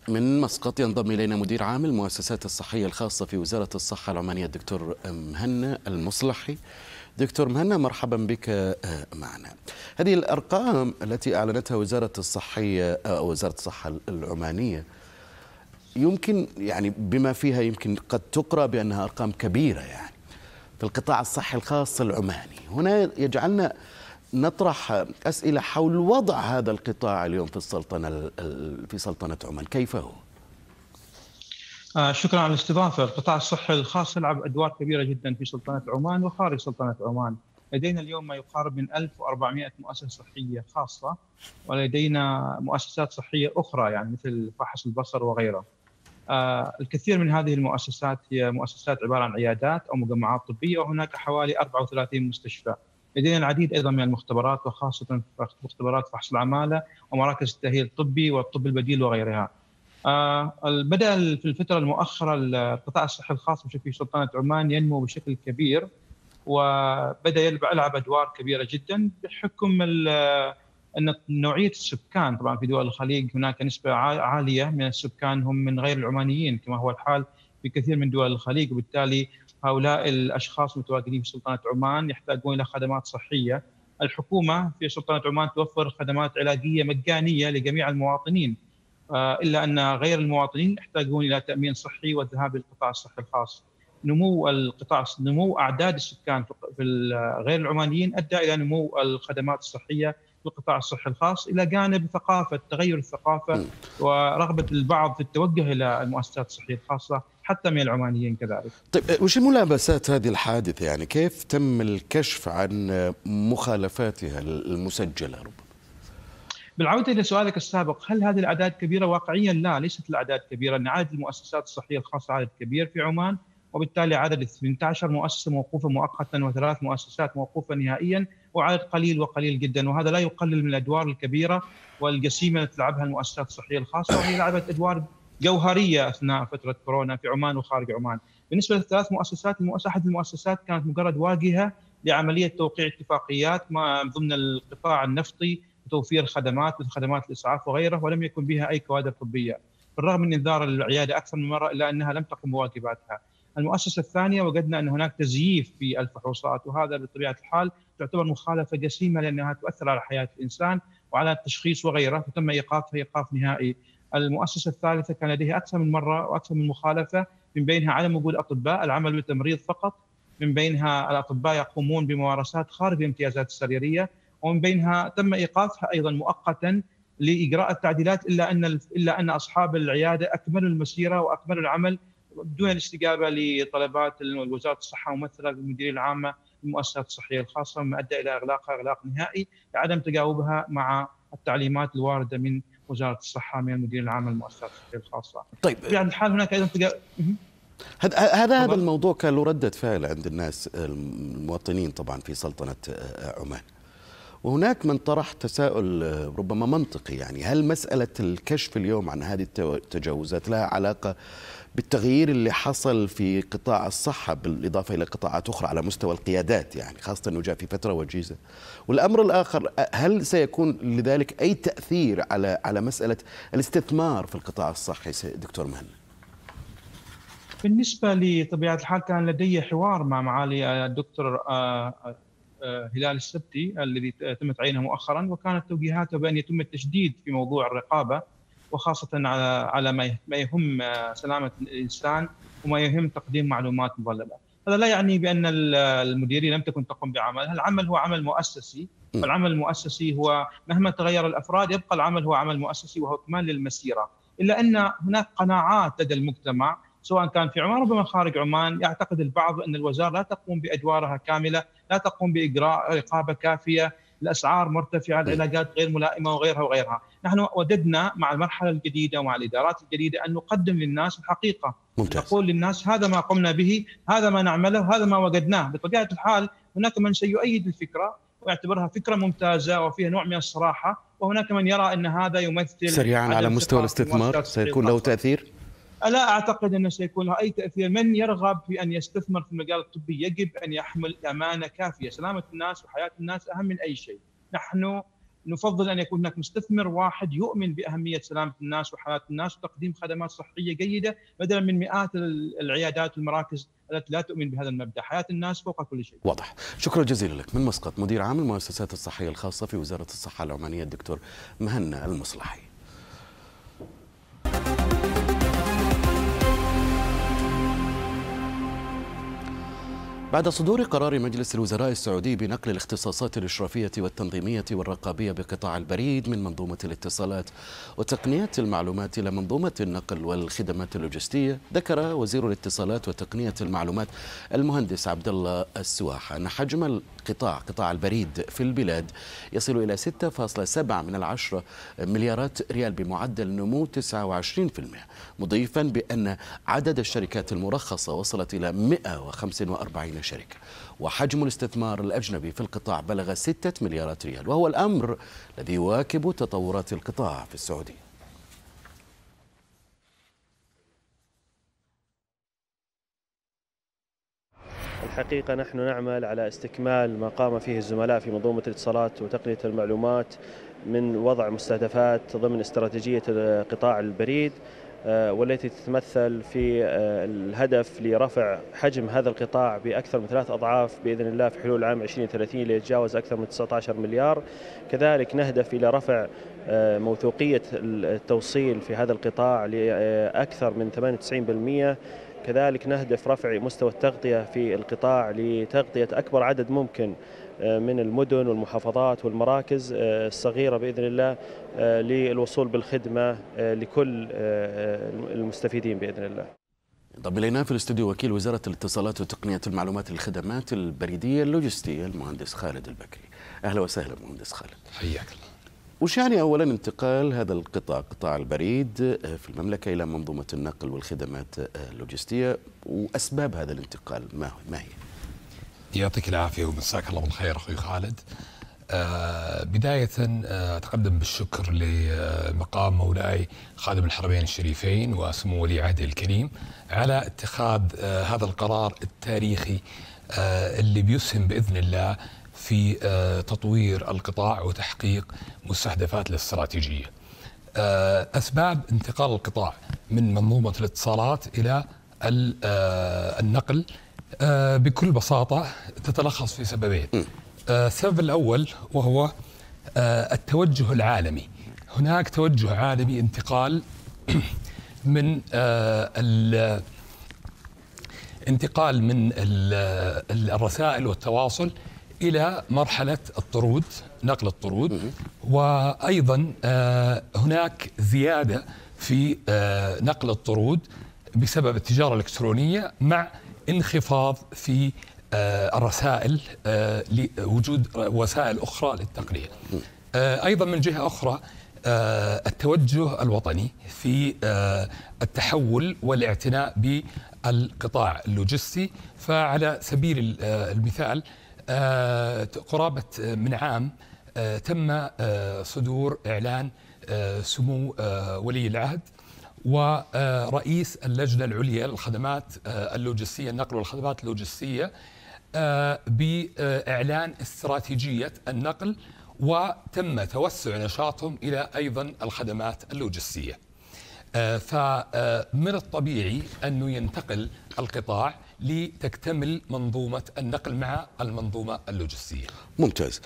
Speaker 1: من مسقط ينضم إلينا مدير عام المؤسسات الصحية الخاصة في وزارة الصحة العمانية الدكتور مهنا المصلحي دكتور مهنا مرحبا بك آه، معنا هذه الأرقام التي أعلنتها وزارة الصحية أو آه، وزارة الصحة العمانية يمكن يعني بما فيها يمكن قد تقرأ بأنها أرقام كبيرة يعني في القطاع الصحي الخاص العماني هنا يجعلنا نطرح أسئلة حول وضع هذا القطاع اليوم في السلطنة في سلطنة عمان كيف هو؟
Speaker 4: آه، شكرا على الاستضافة القطاع الصحي الخاص يلعب أدوار كبيرة جدا في سلطنة عمان وخارج سلطنة عمان لدينا اليوم ما يقارب من 1400 مؤسسة صحية خاصة ولدينا مؤسسات صحية أخرى يعني مثل فحص البصر وغيره آه، الكثير من هذه المؤسسات هي مؤسسات عباره عن عيادات او مجمعات طبيه وهناك حوالي 34 مستشفى. لدينا العديد ايضا من المختبرات وخاصه مختبرات فحص العماله ومراكز التاهيل الطبي والطب البديل وغيرها. آه، بدا في الفتره المؤخره القطاع الصحي الخاص في سلطنه عمان ينمو بشكل كبير وبدا يلعب ادوار كبيره جدا بحكم ان نوعيه السكان طبعا في دول الخليج هناك نسبه عاليه من السكان هم من غير العمانيين كما هو الحال في كثير من دول الخليج وبالتالي هؤلاء الاشخاص المتواجدين في سلطنه عمان يحتاجون الى خدمات صحيه الحكومه في سلطنه عمان توفر خدمات علاجيه مجانيه لجميع المواطنين آه، الا ان غير المواطنين يحتاجون الى تامين صحي والذهاب للقطاع الصحي الخاص. نمو القطاع نمو اعداد السكان في غير العمانيين ادى الى نمو الخدمات الصحيه القطاع الصحي الخاص الى جانب ثقافه تغير الثقافه ورغبه البعض في التوجه الى المؤسسات الصحيه الخاصه حتى من العمانيين كذلك. طيب
Speaker 1: وش ملابسات هذه الحادثه يعني كيف تم الكشف عن مخالفاتها المسجله ربما؟
Speaker 4: بالعوده الى سؤالك السابق هل هذه الاعداد كبيره واقعيا لا ليست الاعداد كبيره ان عدد المؤسسات الصحيه الخاصه عدد كبير في عمان وبالتالي عدد 18 مؤسسه موقوفه مؤقتا وثلاث مؤسسات موقوفه نهائيا وعدد قليل وقليل جدا وهذا لا يقلل من الادوار الكبيره والجسيمه التي تلعبها المؤسسات الصحيه الخاصه وهي لعبت ادوار جوهريه اثناء فتره كورونا في عمان وخارج عمان. بالنسبه للثلاث مؤسسات المؤسسه احد المؤسسات كانت مجرد واجهه لعمليه توقيع اتفاقيات ما ضمن القطاع النفطي وتوفير خدمات مثل خدمات الاسعاف وغيره ولم يكن بها اي كوادر طبيه. بالرغم من انذار العياده اكثر من مره الا انها لم تقم بواجباتها. المؤسسه الثانيه وجدنا ان هناك تزييف في الفحوصات وهذا بطبيعه الحال تعتبر مخالفه جسيمه لانها تؤثر على حياه الانسان وعلى التشخيص وغيره فتم ايقافها ايقاف نهائي. المؤسسه الثالثه كان لديها اكثر من مره واكثر من مخالفه من بينها عدم وجود اطباء، العمل بالتمريض فقط، من بينها الاطباء يقومون بممارسات خارج الامتيازات السريريه، ومن بينها تم ايقافها ايضا مؤقتا لاجراء التعديلات الا ان الا ان اصحاب العياده اكملوا المسيره واكملوا العمل بدون الاستجابه لطلبات وزاره الصحه وممثله بالمديريه العامه للمؤسسات الصحيه الخاصه مما ادى الى اغلاقها اغلاق نهائي لعدم تجاوبها مع التعليمات الوارده من وزاره الصحه من المدير العام للمؤسسات الصحيه الخاصه. طيب في يعني الحال هناك ايضا تجا... هذا هذا هذا الموضوع
Speaker 1: كان له رده فعل عند الناس المواطنين طبعا في سلطنه آه، آه، عمان. وهناك من طرح تساؤل آه، ربما منطقي يعني هل مسألة الكشف اليوم عن هذه التجاوزات لها علاقة بالتغيير اللي حصل في قطاع الصحة بالإضافة إلى قطاعات أخرى على مستوى القيادات يعني خاصة أنه جاء في فترة وجيزة والأمر الآخر هل سيكون لذلك أي تأثير على على مسألة الاستثمار في القطاع الصحي دكتور مهند
Speaker 4: بالنسبة لطبيعة الحال كان لدي حوار مع معالي الدكتور آه، آه، آه، هلال السبتي الذي تم تعيينه مؤخرا وكانت توجيهاته بأن يتم التشديد في موضوع الرقابة وخاصة على على ما يهم آه، سلامة الإنسان وما يهم تقديم معلومات مضللة هذا لا يعني بأن المديرية لم تكن تقوم بعملها العمل هو عمل مؤسسي العمل المؤسسي هو مهما تغير الأفراد يبقى العمل هو عمل مؤسسي وهو كمان للمسيرة إلا أن هناك قناعات لدى المجتمع سواء كان في عمان ربما خارج عمان يعتقد البعض أن الوزارة لا تقوم بأدوارها كاملة لا تقوم بإجراء رقابة كافية الاسعار مرتفعه، إيه. العلاجات غير ملائمه وغيرها وغيرها، نحن وددنا مع المرحله الجديده ومع الادارات الجديده ان نقدم للناس الحقيقه ممتاز. نقول للناس هذا ما قمنا به، هذا ما نعمله، هذا ما وجدناه، بطبيعه الحال هناك من سيؤيد الفكره ويعتبرها فكره ممتازه وفيها نوع من الصراحه، وهناك من يرى ان هذا يمثل سريعا على مستوى الاستثمار سيكون له تاثير؟ ألا أعتقد أنه سيكون له أي تأثير من يرغب في أن يستثمر في المجال الطبي يجب أن يحمل أمانة كافية سلامة الناس وحياة الناس أهم من أي شيء نحن نفضل أن يكون هناك مستثمر واحد يؤمن بأهمية سلامة الناس وحياة الناس وتقديم خدمات صحية جيدة بدلا من مئات العيادات والمراكز التي لا تؤمن بهذا المبدأ حياة الناس فوق كل شيء
Speaker 1: واضح شكرا جزيلا لك من مسقط مدير عام المؤسسات الصحية الخاصة في وزارة الصحة العمانية الدكتور مهنا المصلحي بعد صدور قرار مجلس الوزراء السعودي بنقل الاختصاصات الإشرافية والتنظيمية والرقابية بقطاع البريد من منظومة الاتصالات وتقنية المعلومات إلى منظومة النقل والخدمات اللوجستية ذكر وزير الاتصالات وتقنية المعلومات المهندس عبد الله السواح أن حجم القطاع قطاع البريد في البلاد يصل إلى 6.7 من العشرة مليارات ريال بمعدل نمو 29% مضيفا بأن عدد الشركات المرخصة وصلت إلى 145 شركة وحجم الاستثمار الأجنبي في القطاع بلغ 6 مليارات ريال وهو الأمر الذي يواكب تطورات القطاع في السعودية
Speaker 6: الحقيقة نحن نعمل على استكمال ما قام فيه الزملاء في منظومة الاتصالات وتقنية المعلومات من وضع مستهدفات ضمن استراتيجية قطاع البريد آه، والتي تتمثل في آه، الهدف لرفع حجم هذا القطاع بأكثر من ثلاث أضعاف بإذن الله في حلول عام 2030 ليتجاوز أكثر من 19 مليار كذلك نهدف إلى رفع آه، موثوقية التوصيل في هذا القطاع لأكثر من 98% كذلك نهدف رفع مستوى التغطية في القطاع لتغطية أكبر عدد ممكن آه، من المدن والمحافظات والمراكز آه، الصغيرة بإذن الله آه، للوصول بالخدمة لكل المستفيدين بإذن الله
Speaker 1: طب لينا في الاستوديو وكيل وزارة الاتصالات وتقنية المعلومات الخدمات البريدية اللوجستية المهندس خالد البكري أهلا وسهلا مهندس خالد حياك الله وش يعني أولا انتقال هذا القطاع قطاع البريد آه، في المملكة إلى منظومة النقل والخدمات آه، اللوجستية وأسباب هذا الانتقال ما, ما هي؟
Speaker 9: يعطيك العافية ومساك الله بالخير أخوي خالد آه بداية آه، أتقدم بالشكر لمقام مولاي خادم الحرمين الشريفين وسمو ولي عهده الكريم على اتخاذ آه هذا القرار التاريخي آه اللي بيسهم بإذن الله في آه، تطوير القطاع وتحقيق مستهدفات الاستراتيجيه. آه، اسباب انتقال القطاع من منظومه الاتصالات الى آه، النقل بكل بساطه تتلخص في سببين. السبب الاول وهو التوجه العالمي. هناك توجه عالمي انتقال *clears throat* من انتقال من الرسائل والتواصل الى مرحله الطرود نقل الطرود وايضا آه، هناك زياده في آه، نقل الطرود بسبب التجاره الالكترونيه مع انخفاض في آه، الرسائل لوجود وسائل اخرى للتقنيه ايضا من جهه اخرى التوجه الوطني في التحول والاعتناء بالقطاع اللوجستي فعلى سبيل المثال آه، قرابة آه، من عام آه، تم صدور إعلان سمو ولي العهد ورئيس اللجنة العليا للخدمات اللوجستية النقل والخدمات اللوجستية بإعلان استراتيجية النقل وتم توسع نشاطهم إلى أيضا الخدمات اللوجستية فمن الطبيعي أنه ينتقل القطاع لتكتمل منظومة النقل مع المنظومة اللوجستية
Speaker 1: ممتاز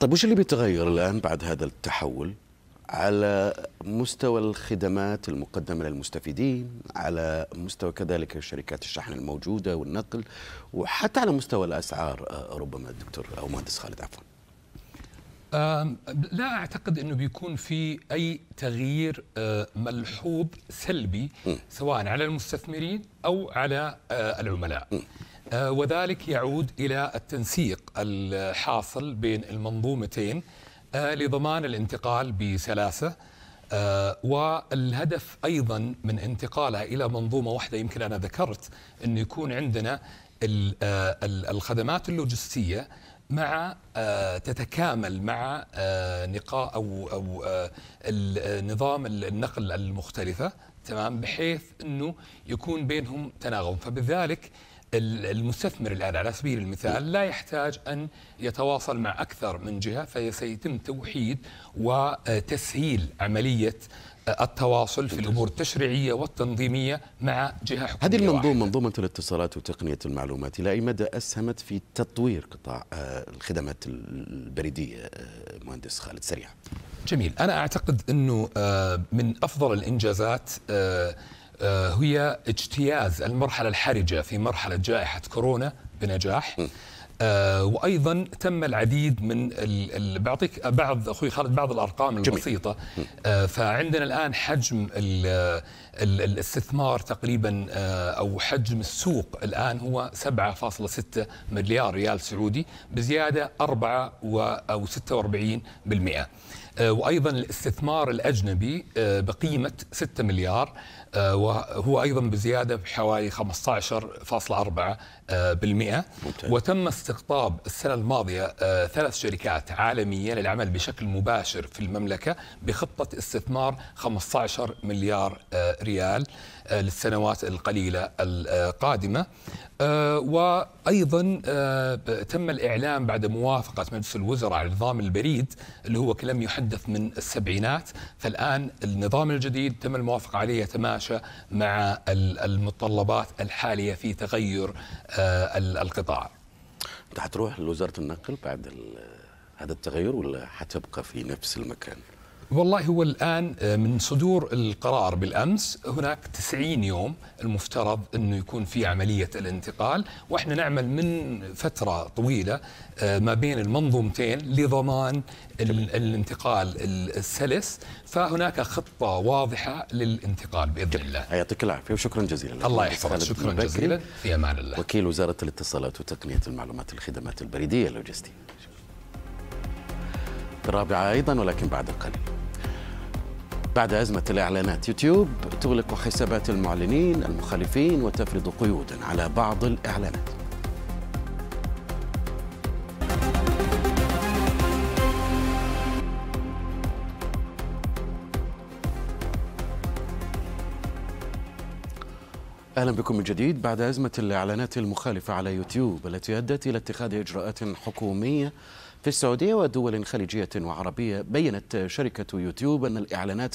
Speaker 1: طيب وش اللي بيتغير الآن بعد هذا التحول على مستوى الخدمات المقدمة للمستفيدين على مستوى كذلك شركات الشحن الموجودة والنقل وحتى على مستوى الأسعار آه، ربما الدكتور أو مهندس خالد عفوا
Speaker 9: لا اعتقد انه بيكون في اي تغيير أه، ملحوظ سلبي سواء على المستثمرين او على أه، العملاء أه، وذلك يعود الى التنسيق الحاصل بين المنظومتين لضمان الانتقال بسلاسه والهدف ايضا من انتقالها الى منظومه واحده يمكن انا ذكرت انه يكون عندنا الخدمات اللوجستيه مع آه، تتكامل مع آه، نقاء او او آه، النظام النقل المختلفه تمام بحيث انه يكون بينهم تناغم فبذلك المستثمر الان على سبيل المثال لا يحتاج ان يتواصل مع اكثر من جهه فسيتم توحيد وتسهيل عمليه التواصل في الامور التشريعيه والتنظيميه مع جهه حكوميه هذه المنظومه
Speaker 1: واحدة. منظومه الاتصالات وتقنيه المعلومات الى اي مدى اسهمت في تطوير قطاع آه، الخدمات البريديه آه، مهندس خالد سريع
Speaker 9: جميل انا اعتقد انه آه، من افضل الانجازات هي اجتياز المرحله الحرجه في مرحله جائحه كورونا بنجاح آه، وايضا تم العديد من بعطيك بعض اخوي خالد بعض الارقام جميل. البسيطه آه، فعندنا الان حجم الاستثمار تقريبا آه، او حجم السوق الان هو 7.6 مليار ريال سعودي بزياده 4 او 46% وايضا الاستثمار الاجنبي بقيمه 6 مليار آه، وهو ايضا بزياده بحوالي 15.4% وتم استقطاب السنه الماضيه آه، ثلاث شركات عالميه للعمل بشكل مباشر في المملكه بخطه استثمار 15 مليار آه، ريال للسنوات القليله القادمه آه، وايضا آه، تم الاعلان بعد موافقه مجلس الوزراء على نظام البريد اللي هو كلام يحدث من السبعينات فالان النظام الجديد تم الموافقه عليه يتماشى مع المتطلبات الحاليه في تغير
Speaker 1: آه، القطاع. انت حتروح لوزاره النقل بعد هذا التغير ولا حتبقى في نفس المكان؟
Speaker 9: والله هو الآن آه، من صدور القرار بالأمس هناك 90 يوم المفترض أنه يكون في عملية الانتقال وإحنا نعمل من فترة طويلة آه، ما بين المنظومتين لضمان الانتقال السلس فهناك خطة واضحة
Speaker 1: للانتقال بإذن جميل. الله يعطيك العافية وشكرا جزيلا لك الله يحفظك شكرا جزيلا في أمان الله وكيل وزارة الاتصالات وتقنية المعلومات الخدمات البريدية اللوجستية الرابعة أيضا ولكن بعد قليل بعد أزمة الإعلانات يوتيوب تغلق حسابات المعلنين المخالفين وتفرض قيودا على بعض الإعلانات اهلا بكم من جديد بعد ازمه الاعلانات المخالفه على يوتيوب التي ادت الى اتخاذ اجراءات حكوميه في السعودية ودول خليجية وعربية بيّنت شركة يوتيوب أن الإعلانات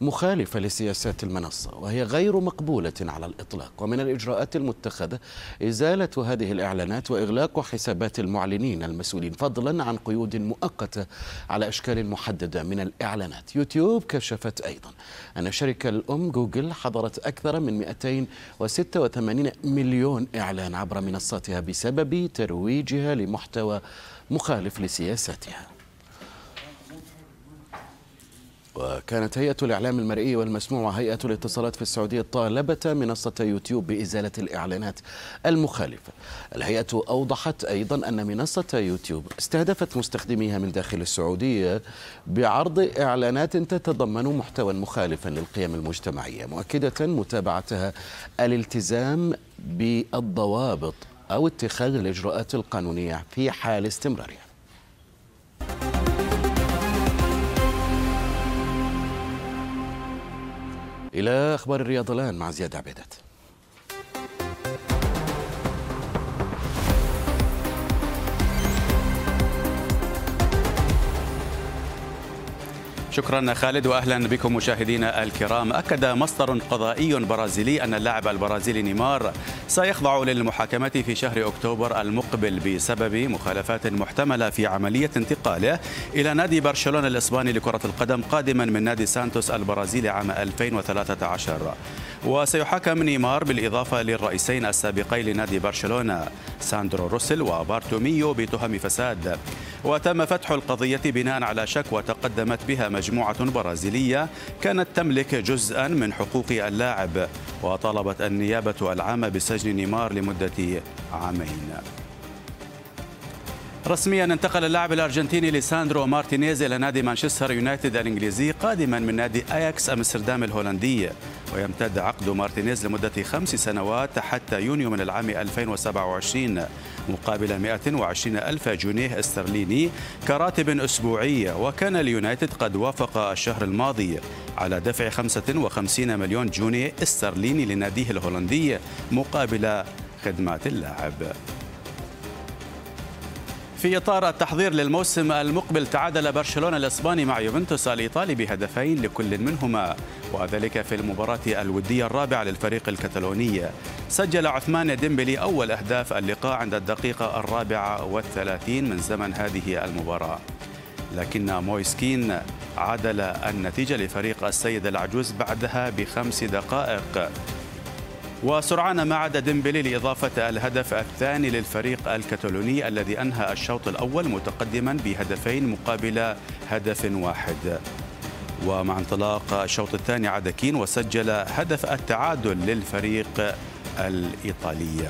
Speaker 1: مخالفة لسياسات المنصة وهي غير مقبولة على الإطلاق ومن الإجراءات المتخذة إزالة هذه الإعلانات وإغلاق حسابات المعلنين المسؤولين فضلا عن قيود مؤقتة على أشكال محددة من الإعلانات يوتيوب كشفت أيضا أن الشركة الأم جوجل حضرت أكثر من 286 مليون إعلان عبر منصاتها بسبب ترويجها لمحتوى مخالف لسياساتها وكانت هيئة الإعلام المرئي والمسموع وهيئة الاتصالات في السعودية طالبت منصة يوتيوب بإزالة الإعلانات المخالفة الهيئة أوضحت أيضا أن منصة يوتيوب استهدفت مستخدميها من داخل السعودية بعرض إعلانات تتضمن محتوى مخالفا للقيم المجتمعية مؤكدة متابعتها الالتزام بالضوابط أو اتخاذ الإجراءات القانونية في حال استمرارها إلى أخبار الرياضة الآن مع زياد عبيدات
Speaker 6: شكرا خالد واهلا بكم مشاهدينا الكرام اكد مصدر قضائي برازيلي ان اللاعب البرازيلي نيمار سيخضع للمحاكمه في شهر اكتوبر المقبل بسبب مخالفات محتمله في عمليه انتقاله الى نادي برشلونه الاسباني لكره القدم قادما من نادي سانتوس البرازيلي عام 2013 وسيحاكم نيمار بالاضافه للرئيسين السابقين لنادي برشلونه ساندرو روسل وبارتوميو بتهم فساد وتم فتح القضية بناء على شكوى تقدمت بها مجموعة برازيلية كانت تملك جزءا من حقوق اللاعب وطالبت النيابة العامة بسجن نيمار لمدة عامين رسميا انتقل اللاعب الارجنتيني ليساندرو مارتينيز الى نادي مانشستر يونايتد الانجليزي قادما من نادي اياكس امستردام الهولندي ويمتد عقد مارتينيز لمده خمس سنوات حتى يونيو من العام 2027 مقابل 120 ألف جنيه استرليني كراتب أسبوعي وكان اليونايتد قد وافق الشهر الماضي على دفع 55 مليون جنيه استرليني لناديه الهولندي مقابل خدمات اللاعب في إطار التحضير للموسم المقبل تعادل برشلونة الإسباني مع يوفنتوس الإيطالي بهدفين لكل منهما وذلك في المباراة الودية الرابعة للفريق الكتالوني سجل عثمان ديمبلي أول أهداف اللقاء عند الدقيقة الرابعة والثلاثين من زمن هذه المباراة لكن مويسكين عدل النتيجة لفريق السيد العجوز بعدها بخمس دقائق وسرعان ما عاد ديمبلي لإضافة الهدف الثاني للفريق الكتالوني الذي أنهى الشوط الأول متقدما بهدفين مقابل هدف واحد ومع انطلاق الشوط الثاني عاد كين وسجل هدف التعادل للفريق الإيطالي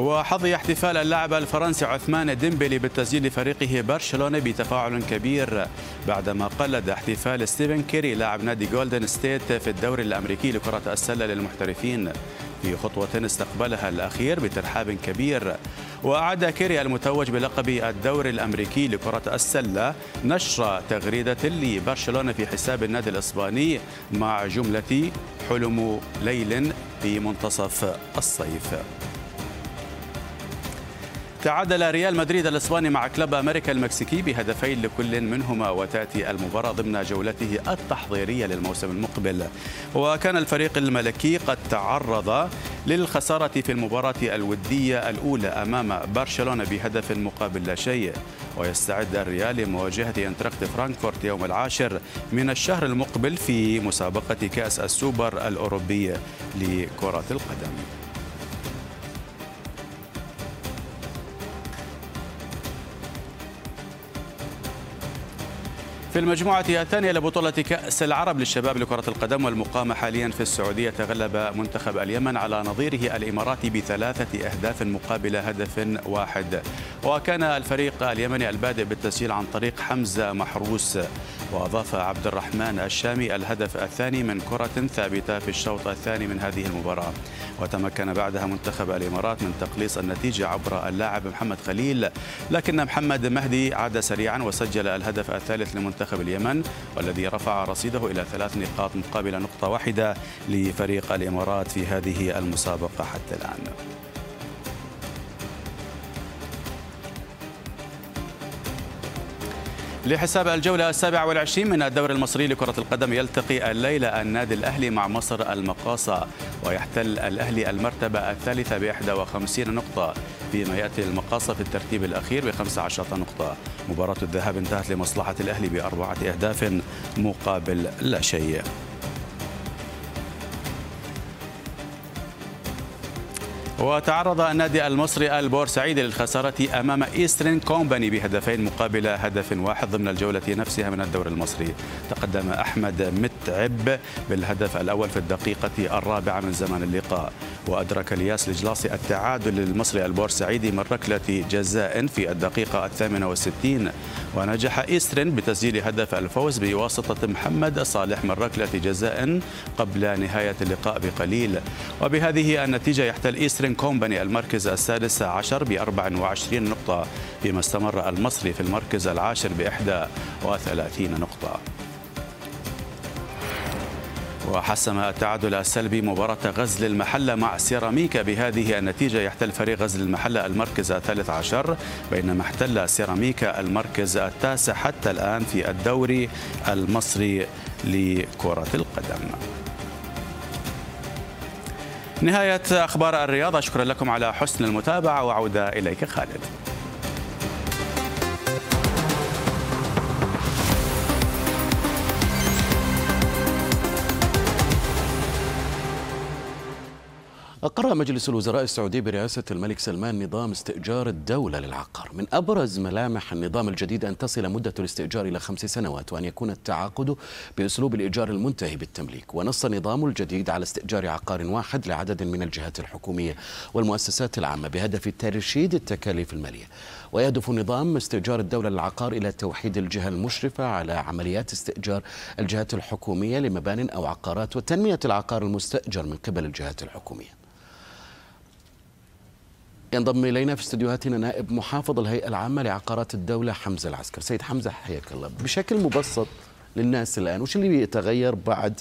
Speaker 6: وحظي احتفال اللاعب الفرنسي عثمان ديمبلي بالتسجيل لفريقه برشلونة بتفاعل كبير بعدما قلد احتفال ستيفن كيري لاعب نادي جولدن ستيت في الدوري الأمريكي لكرة السلة للمحترفين في خطوة استقبلها الأخير بترحاب كبير وأعاد كيري المتوج بلقب الدوري الأمريكي لكرة السلة نشر تغريدة لبرشلونة في حساب النادي الإسباني مع جملة حلم ليل في منتصف الصيف تعادل ريال مدريد الاسباني مع كلب امريكا المكسيكي بهدفين لكل منهما وتاتي المباراه ضمن جولته التحضيريه للموسم المقبل وكان الفريق الملكي قد تعرض للخساره في المباراه الوديه الاولى امام برشلونه بهدف مقابل لا شيء ويستعد الريال لمواجهه انترخت فرانكفورت يوم العاشر من الشهر المقبل في مسابقه كاس السوبر الاوروبي لكره القدم في المجموعة الثانية لبطولة كأس العرب للشباب لكرة القدم والمقامة حاليا في السعودية تغلب منتخب اليمن على نظيره الإماراتي بثلاثة أهداف مقابل هدف واحد وكان الفريق اليمني البادئ بالتسجيل عن طريق حمزة محروس وأضاف عبد الرحمن الشامي الهدف الثاني من كرة ثابتة في الشوط الثاني من هذه المباراة وتمكن بعدها منتخب الإمارات من تقليص النتيجة عبر اللاعب محمد خليل لكن محمد مهدي عاد سريعا وسجل الهدف الثالث لمنتخب منتخب اليمن والذي رفع رصيده إلى ثلاث نقاط مقابل نقطة واحدة لفريق الإمارات في هذه المسابقة حتى الآن لحساب الجولة السابعة والعشرين من الدوري المصري لكرة القدم يلتقي الليلة النادي الأهلي مع مصر المقاصة ويحتل الأهلي المرتبة الثالثة ب 51 نقطة فيما يأتي المقاصة في الترتيب الأخير ب عشرة نقطة مباراة الذهاب انتهت لمصلحة الأهلي بأربعة أهداف مقابل لا شيء وتعرض النادي المصري البورسعيد للخسارة أمام إيسترن كومباني بهدفين مقابل هدف واحد ضمن الجولة نفسها من الدوري المصري تقدم أحمد متعب بالهدف الأول في الدقيقة الرابعة من زمان اللقاء وأدرك الياس الجلاصي التعادل للمصري البورسعيدي من ركلة جزاء في الدقيقة الثامنة والستين ونجح إيسترن بتسجيل هدف الفوز بواسطة محمد صالح من ركلة جزاء قبل نهاية اللقاء بقليل وبهذه النتيجة يحتل إيسترن مارن كومباني المركز السادس عشر ب 24 نقطة فيما استمر المصري في المركز العاشر ب 31 نقطة وحسم التعادل السلبي مباراة غزل المحلة مع سيراميكا بهذه النتيجة يحتل فريق غزل المحلة المركز الثالث عشر بينما احتل سيراميكا المركز التاسع حتى الآن في الدوري المصري لكرة القدم نهاية أخبار الرياضة شكرا لكم على حسن المتابعة وعودة إليك خالد
Speaker 1: قرأ مجلس الوزراء السعودي برئاسة الملك سلمان نظام استئجار الدولة للعقار من أبرز ملامح النظام الجديد أن تصل مدة الاستئجار إلى خمس سنوات وأن يكون التعاقد بأسلوب الإيجار المنتهي بالتمليك ونص النظام الجديد على استئجار عقار واحد لعدد من الجهات الحكومية والمؤسسات العامة بهدف ترشيد التكاليف المالية ويهدف نظام استئجار الدولة للعقار إلى توحيد الجهة المشرفة على عمليات استئجار الجهات الحكومية لمبان أو عقارات وتنمية العقار المستأجر من قبل الجهات الحكومية ينضم الينا في استديوهاتنا نائب محافظ الهيئه العامه لعقارات الدوله حمزه العسكر سيد حمزه حياك الله بشكل مبسط للناس الان وش اللي بيتغير بعد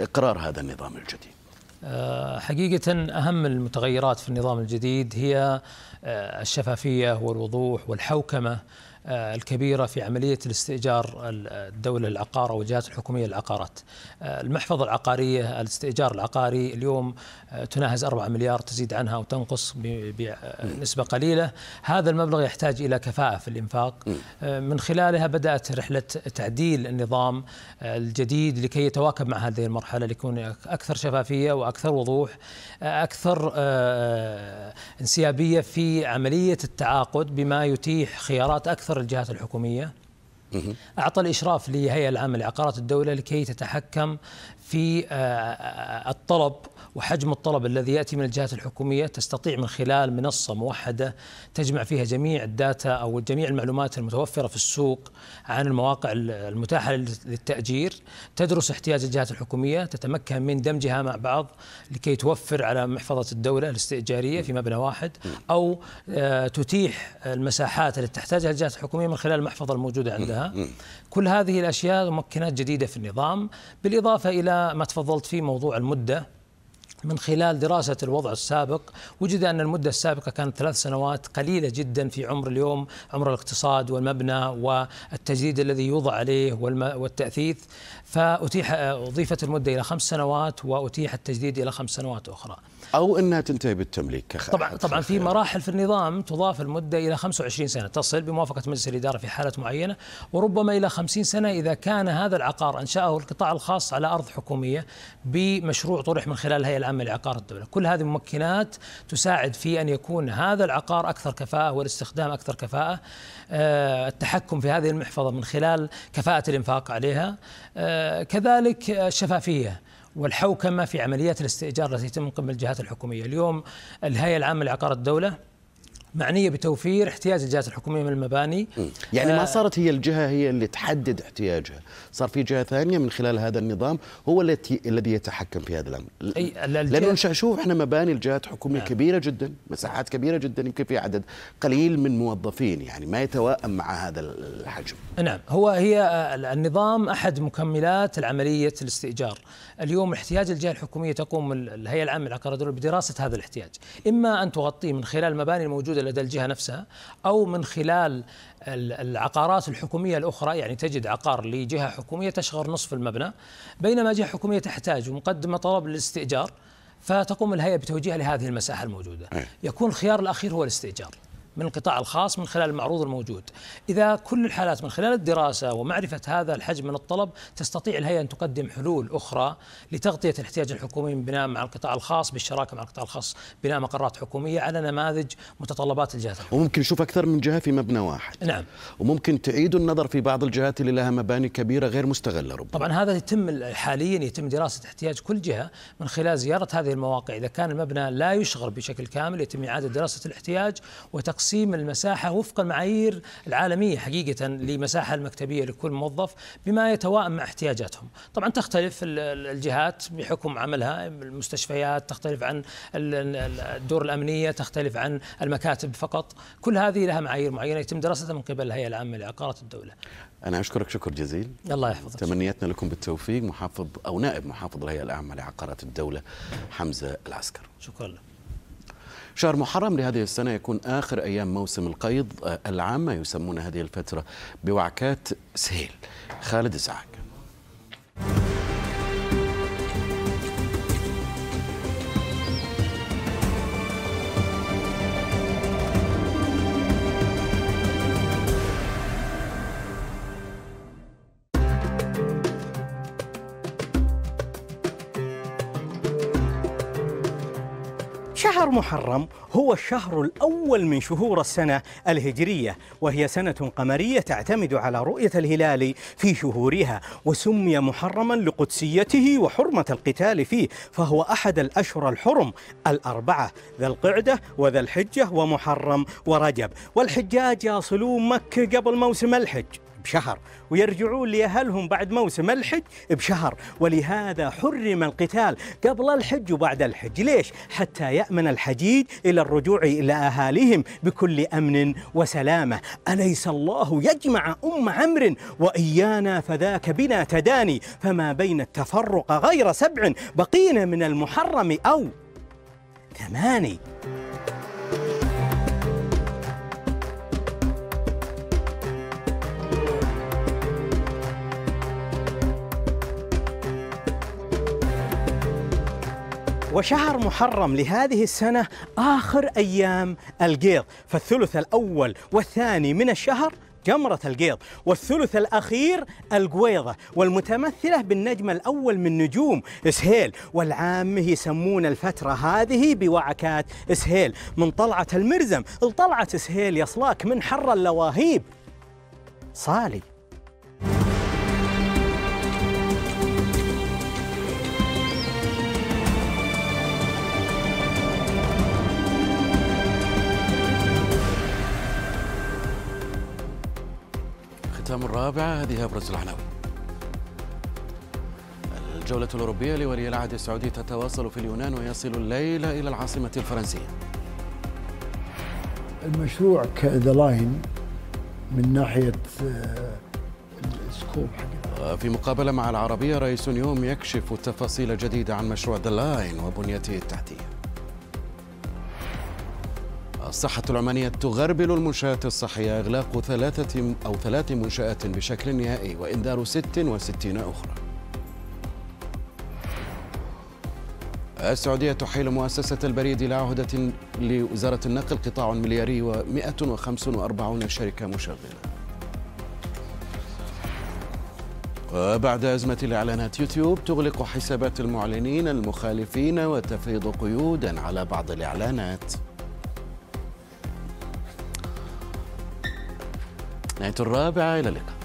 Speaker 1: اقرار هذا النظام الجديد
Speaker 10: آه، حقيقة أهم المتغيرات في النظام الجديد هي آه، الشفافية والوضوح والحوكمة آه، الكبيرة في عملية الاستئجار الدولة العقارة والجهات الحكومية للعقارات آه، المحفظة العقارية الاستئجار العقاري اليوم آه، تناهز 4 مليار تزيد عنها وتنقص بنسبة قليلة هذا المبلغ يحتاج إلى كفاءة في الإنفاق من خلالها بدأت رحلة تعديل النظام الجديد لكي يتواكب مع هذه المرحلة ليكون أكثر شفافية وأكثر وضوح أكثر انسيابية في عملية التعاقد بما يتيح خيارات أكثر أقر الجهات الحكومية أعطى الإشراف لهيئه العامة لعقارات الدولة لكي تتحكم في آه، آه، آه، الطلب وحجم الطلب الذي ياتي من الجهات الحكوميه تستطيع من خلال منصه موحده تجمع فيها جميع الداتا او جميع المعلومات المتوفره في السوق عن المواقع المتاحه للتاجير، تدرس احتياج الجهات الحكوميه، تتمكن من دمجها مع بعض لكي توفر على محفظه الدوله الاستئجاريه في مبنى واحد او تتيح المساحات التي تحتاجها الجهات الحكوميه من خلال المحفظه الموجوده عندها. كل هذه الاشياء ممكنات جديده في النظام بالاضافه الى ما تفضلت فيه موضوع المده من خلال دراسة الوضع السابق وجد أن المدة السابقة كانت ثلاث سنوات قليلة جدا في عمر اليوم عمر الاقتصاد والمبنى والتجديد الذي يوضع عليه والتأثيث فأتيح أضيفت المدة إلى خمس سنوات وأتيح التجديد إلى خمس سنوات أخرى
Speaker 1: او انها تنتهي بالتمليك كخ... طبعا
Speaker 10: طبعا في مراحل في النظام تضاف المده الى 25 سنه تصل بموافقه مجلس الاداره في حاله معينه وربما الى 50 سنه اذا كان هذا العقار انشاه القطاع الخاص على ارض حكوميه بمشروع طرح من خلال الهيئه العامه لعقار الدوله، كل هذه ممكنات تساعد في ان يكون هذا العقار اكثر كفاءه والاستخدام اكثر كفاءه، آه، التحكم في هذه المحفظه من خلال كفاءه الانفاق عليها، آه، كذلك الشفافيه والحوكمه في عمليات الاستئجار التي تتم من قبل الجهات الحكوميه، اليوم الهيئه العامه لعقار الدوله معنيه بتوفير احتياج الجهات الحكوميه من المباني
Speaker 1: يعني ما آه، صارت هي الجهه هي اللي تحدد احتياجها صار في جهه ثانيه من خلال هذا النظام هو التي الذي يتحكم في هذا الامر لانه نشوف احنا مباني الجهات الحكوميه نعم. كبيره جدا مساحات كبيره جدا يمكن في عدد قليل من موظفين يعني ما يتواءم مع هذا الحجم
Speaker 10: نعم هو هي آه، النظام احد مكملات العمليه الاستئجار اليوم احتياج الجهه الحكوميه تقوم الهيئه العامه للعقارات بدراسه هذا الاحتياج اما ان تغطيه من خلال المباني الموجوده لدى الجهة نفسها أو من خلال العقارات الحكومية الأخرى يعني تجد عقار لجهة حكومية تشغل نصف المبنى بينما جهة حكومية تحتاج ومقدمة طلب للاستئجار فتقوم الهيئة بتوجيه لهذه المساحة الموجودة يكون الخيار الأخير هو الاستئجار من القطاع الخاص من خلال المعروض الموجود إذا كل الحالات من خلال الدراسة ومعرفة هذا الحجم من الطلب تستطيع الهيئة أن تقدم حلول أخرى لتغطية الاحتياج الحكومي من بناء مع القطاع الخاص بالشراكة مع القطاع الخاص بناء مقرات حكومية على نماذج متطلبات الجهات
Speaker 1: وممكن نشوف أكثر من جهة في مبنى واحد نعم وممكن تعيد النظر في بعض الجهات اللي لها مباني كبيرة غير مستغلة ربما طبعا
Speaker 10: هذا يتم حاليا يتم دراسة احتياج كل جهة من خلال زيارة هذه المواقع إذا كان المبنى لا يشغل بشكل كامل يتم إعادة دراسة الاحتياج وتقسيم تقسيم المساحة وفق المعايير العالمية حقيقة لمساحة المكتبية لكل موظف بما يتوائم مع احتياجاتهم طبعا تختلف الجهات بحكم عملها المستشفيات تختلف عن الدور الأمنية تختلف عن المكاتب فقط كل هذه لها معايير معينة يتم دراستها من قبل الهيئة العامة لعقارات الدولة
Speaker 1: أنا أشكرك شكر جزيل الله يحفظك تمنياتنا لكم بالتوفيق محافظ أو نائب محافظ الهيئة العامة لعقارات الدولة حمزة العسكر شكرا لك شهر محرم لهذه السنة يكون آخر أيام موسم القيض آه، العامة يسمون هذه الفترة بوعكات سهيل خالد إسعاك
Speaker 11: محرم هو الشهر الأول من شهور السنة الهجرية وهي سنة قمرية تعتمد على رؤية الهلال في شهورها وسمي محرما لقدسيته وحرمة القتال فيه فهو أحد الأشهر الحرم الأربعة ذا القعدة وذا الحجة ومحرم ورجب والحجاج يصلون مكة قبل موسم الحج بشهر ويرجعون لأهلهم بعد موسم الحج بشهر ولهذا حرم القتال قبل الحج وبعد الحج ليش؟ حتى يأمن الحجيج إلى الرجوع إلى أهاليهم بكل أمن وسلامة أليس الله يجمع أم عمر وإيانا فذاك بنا تداني فما بين التفرق غير سبع بقينا من المحرم أو ثماني وشهر محرم لهذه السنة آخر أيام القيض فالثلث الأول والثاني من الشهر جمرة القيض والثلث الأخير القويضة والمتمثلة بالنجم الأول من نجوم سهيل والعامة يسمون الفترة هذه بوعكات سهيل من طلعة المرزم لطلعة سهيل يصلاك من حر اللواهيب صالي
Speaker 1: الختام الرابع هذه أبرز العناوين الجولة الأوروبية لولي العهد السعودي تتواصل في اليونان ويصل الليلة إلى العاصمة الفرنسية
Speaker 2: المشروع كذا لاين من ناحية آه، السكوب
Speaker 1: حقه في مقابلة مع العربية رئيس يوم يكشف تفاصيل جديدة عن مشروع ذا لاين وبنيته التحتية الصحة العمانية تغربل المنشآت الصحية إغلاق ثلاثة أو ثلاث منشآت بشكل نهائي وإنذار 66 أخرى السعودية تحيل مؤسسة البريد إلى عهدة لوزارة النقل قطاع ملياري و145 شركة مشغلة وبعد أزمة الإعلانات يوتيوب تغلق حسابات المعلنين المخالفين وتفيض قيودا على بعض الإعلانات نهاية الرابعة إلى اللقاء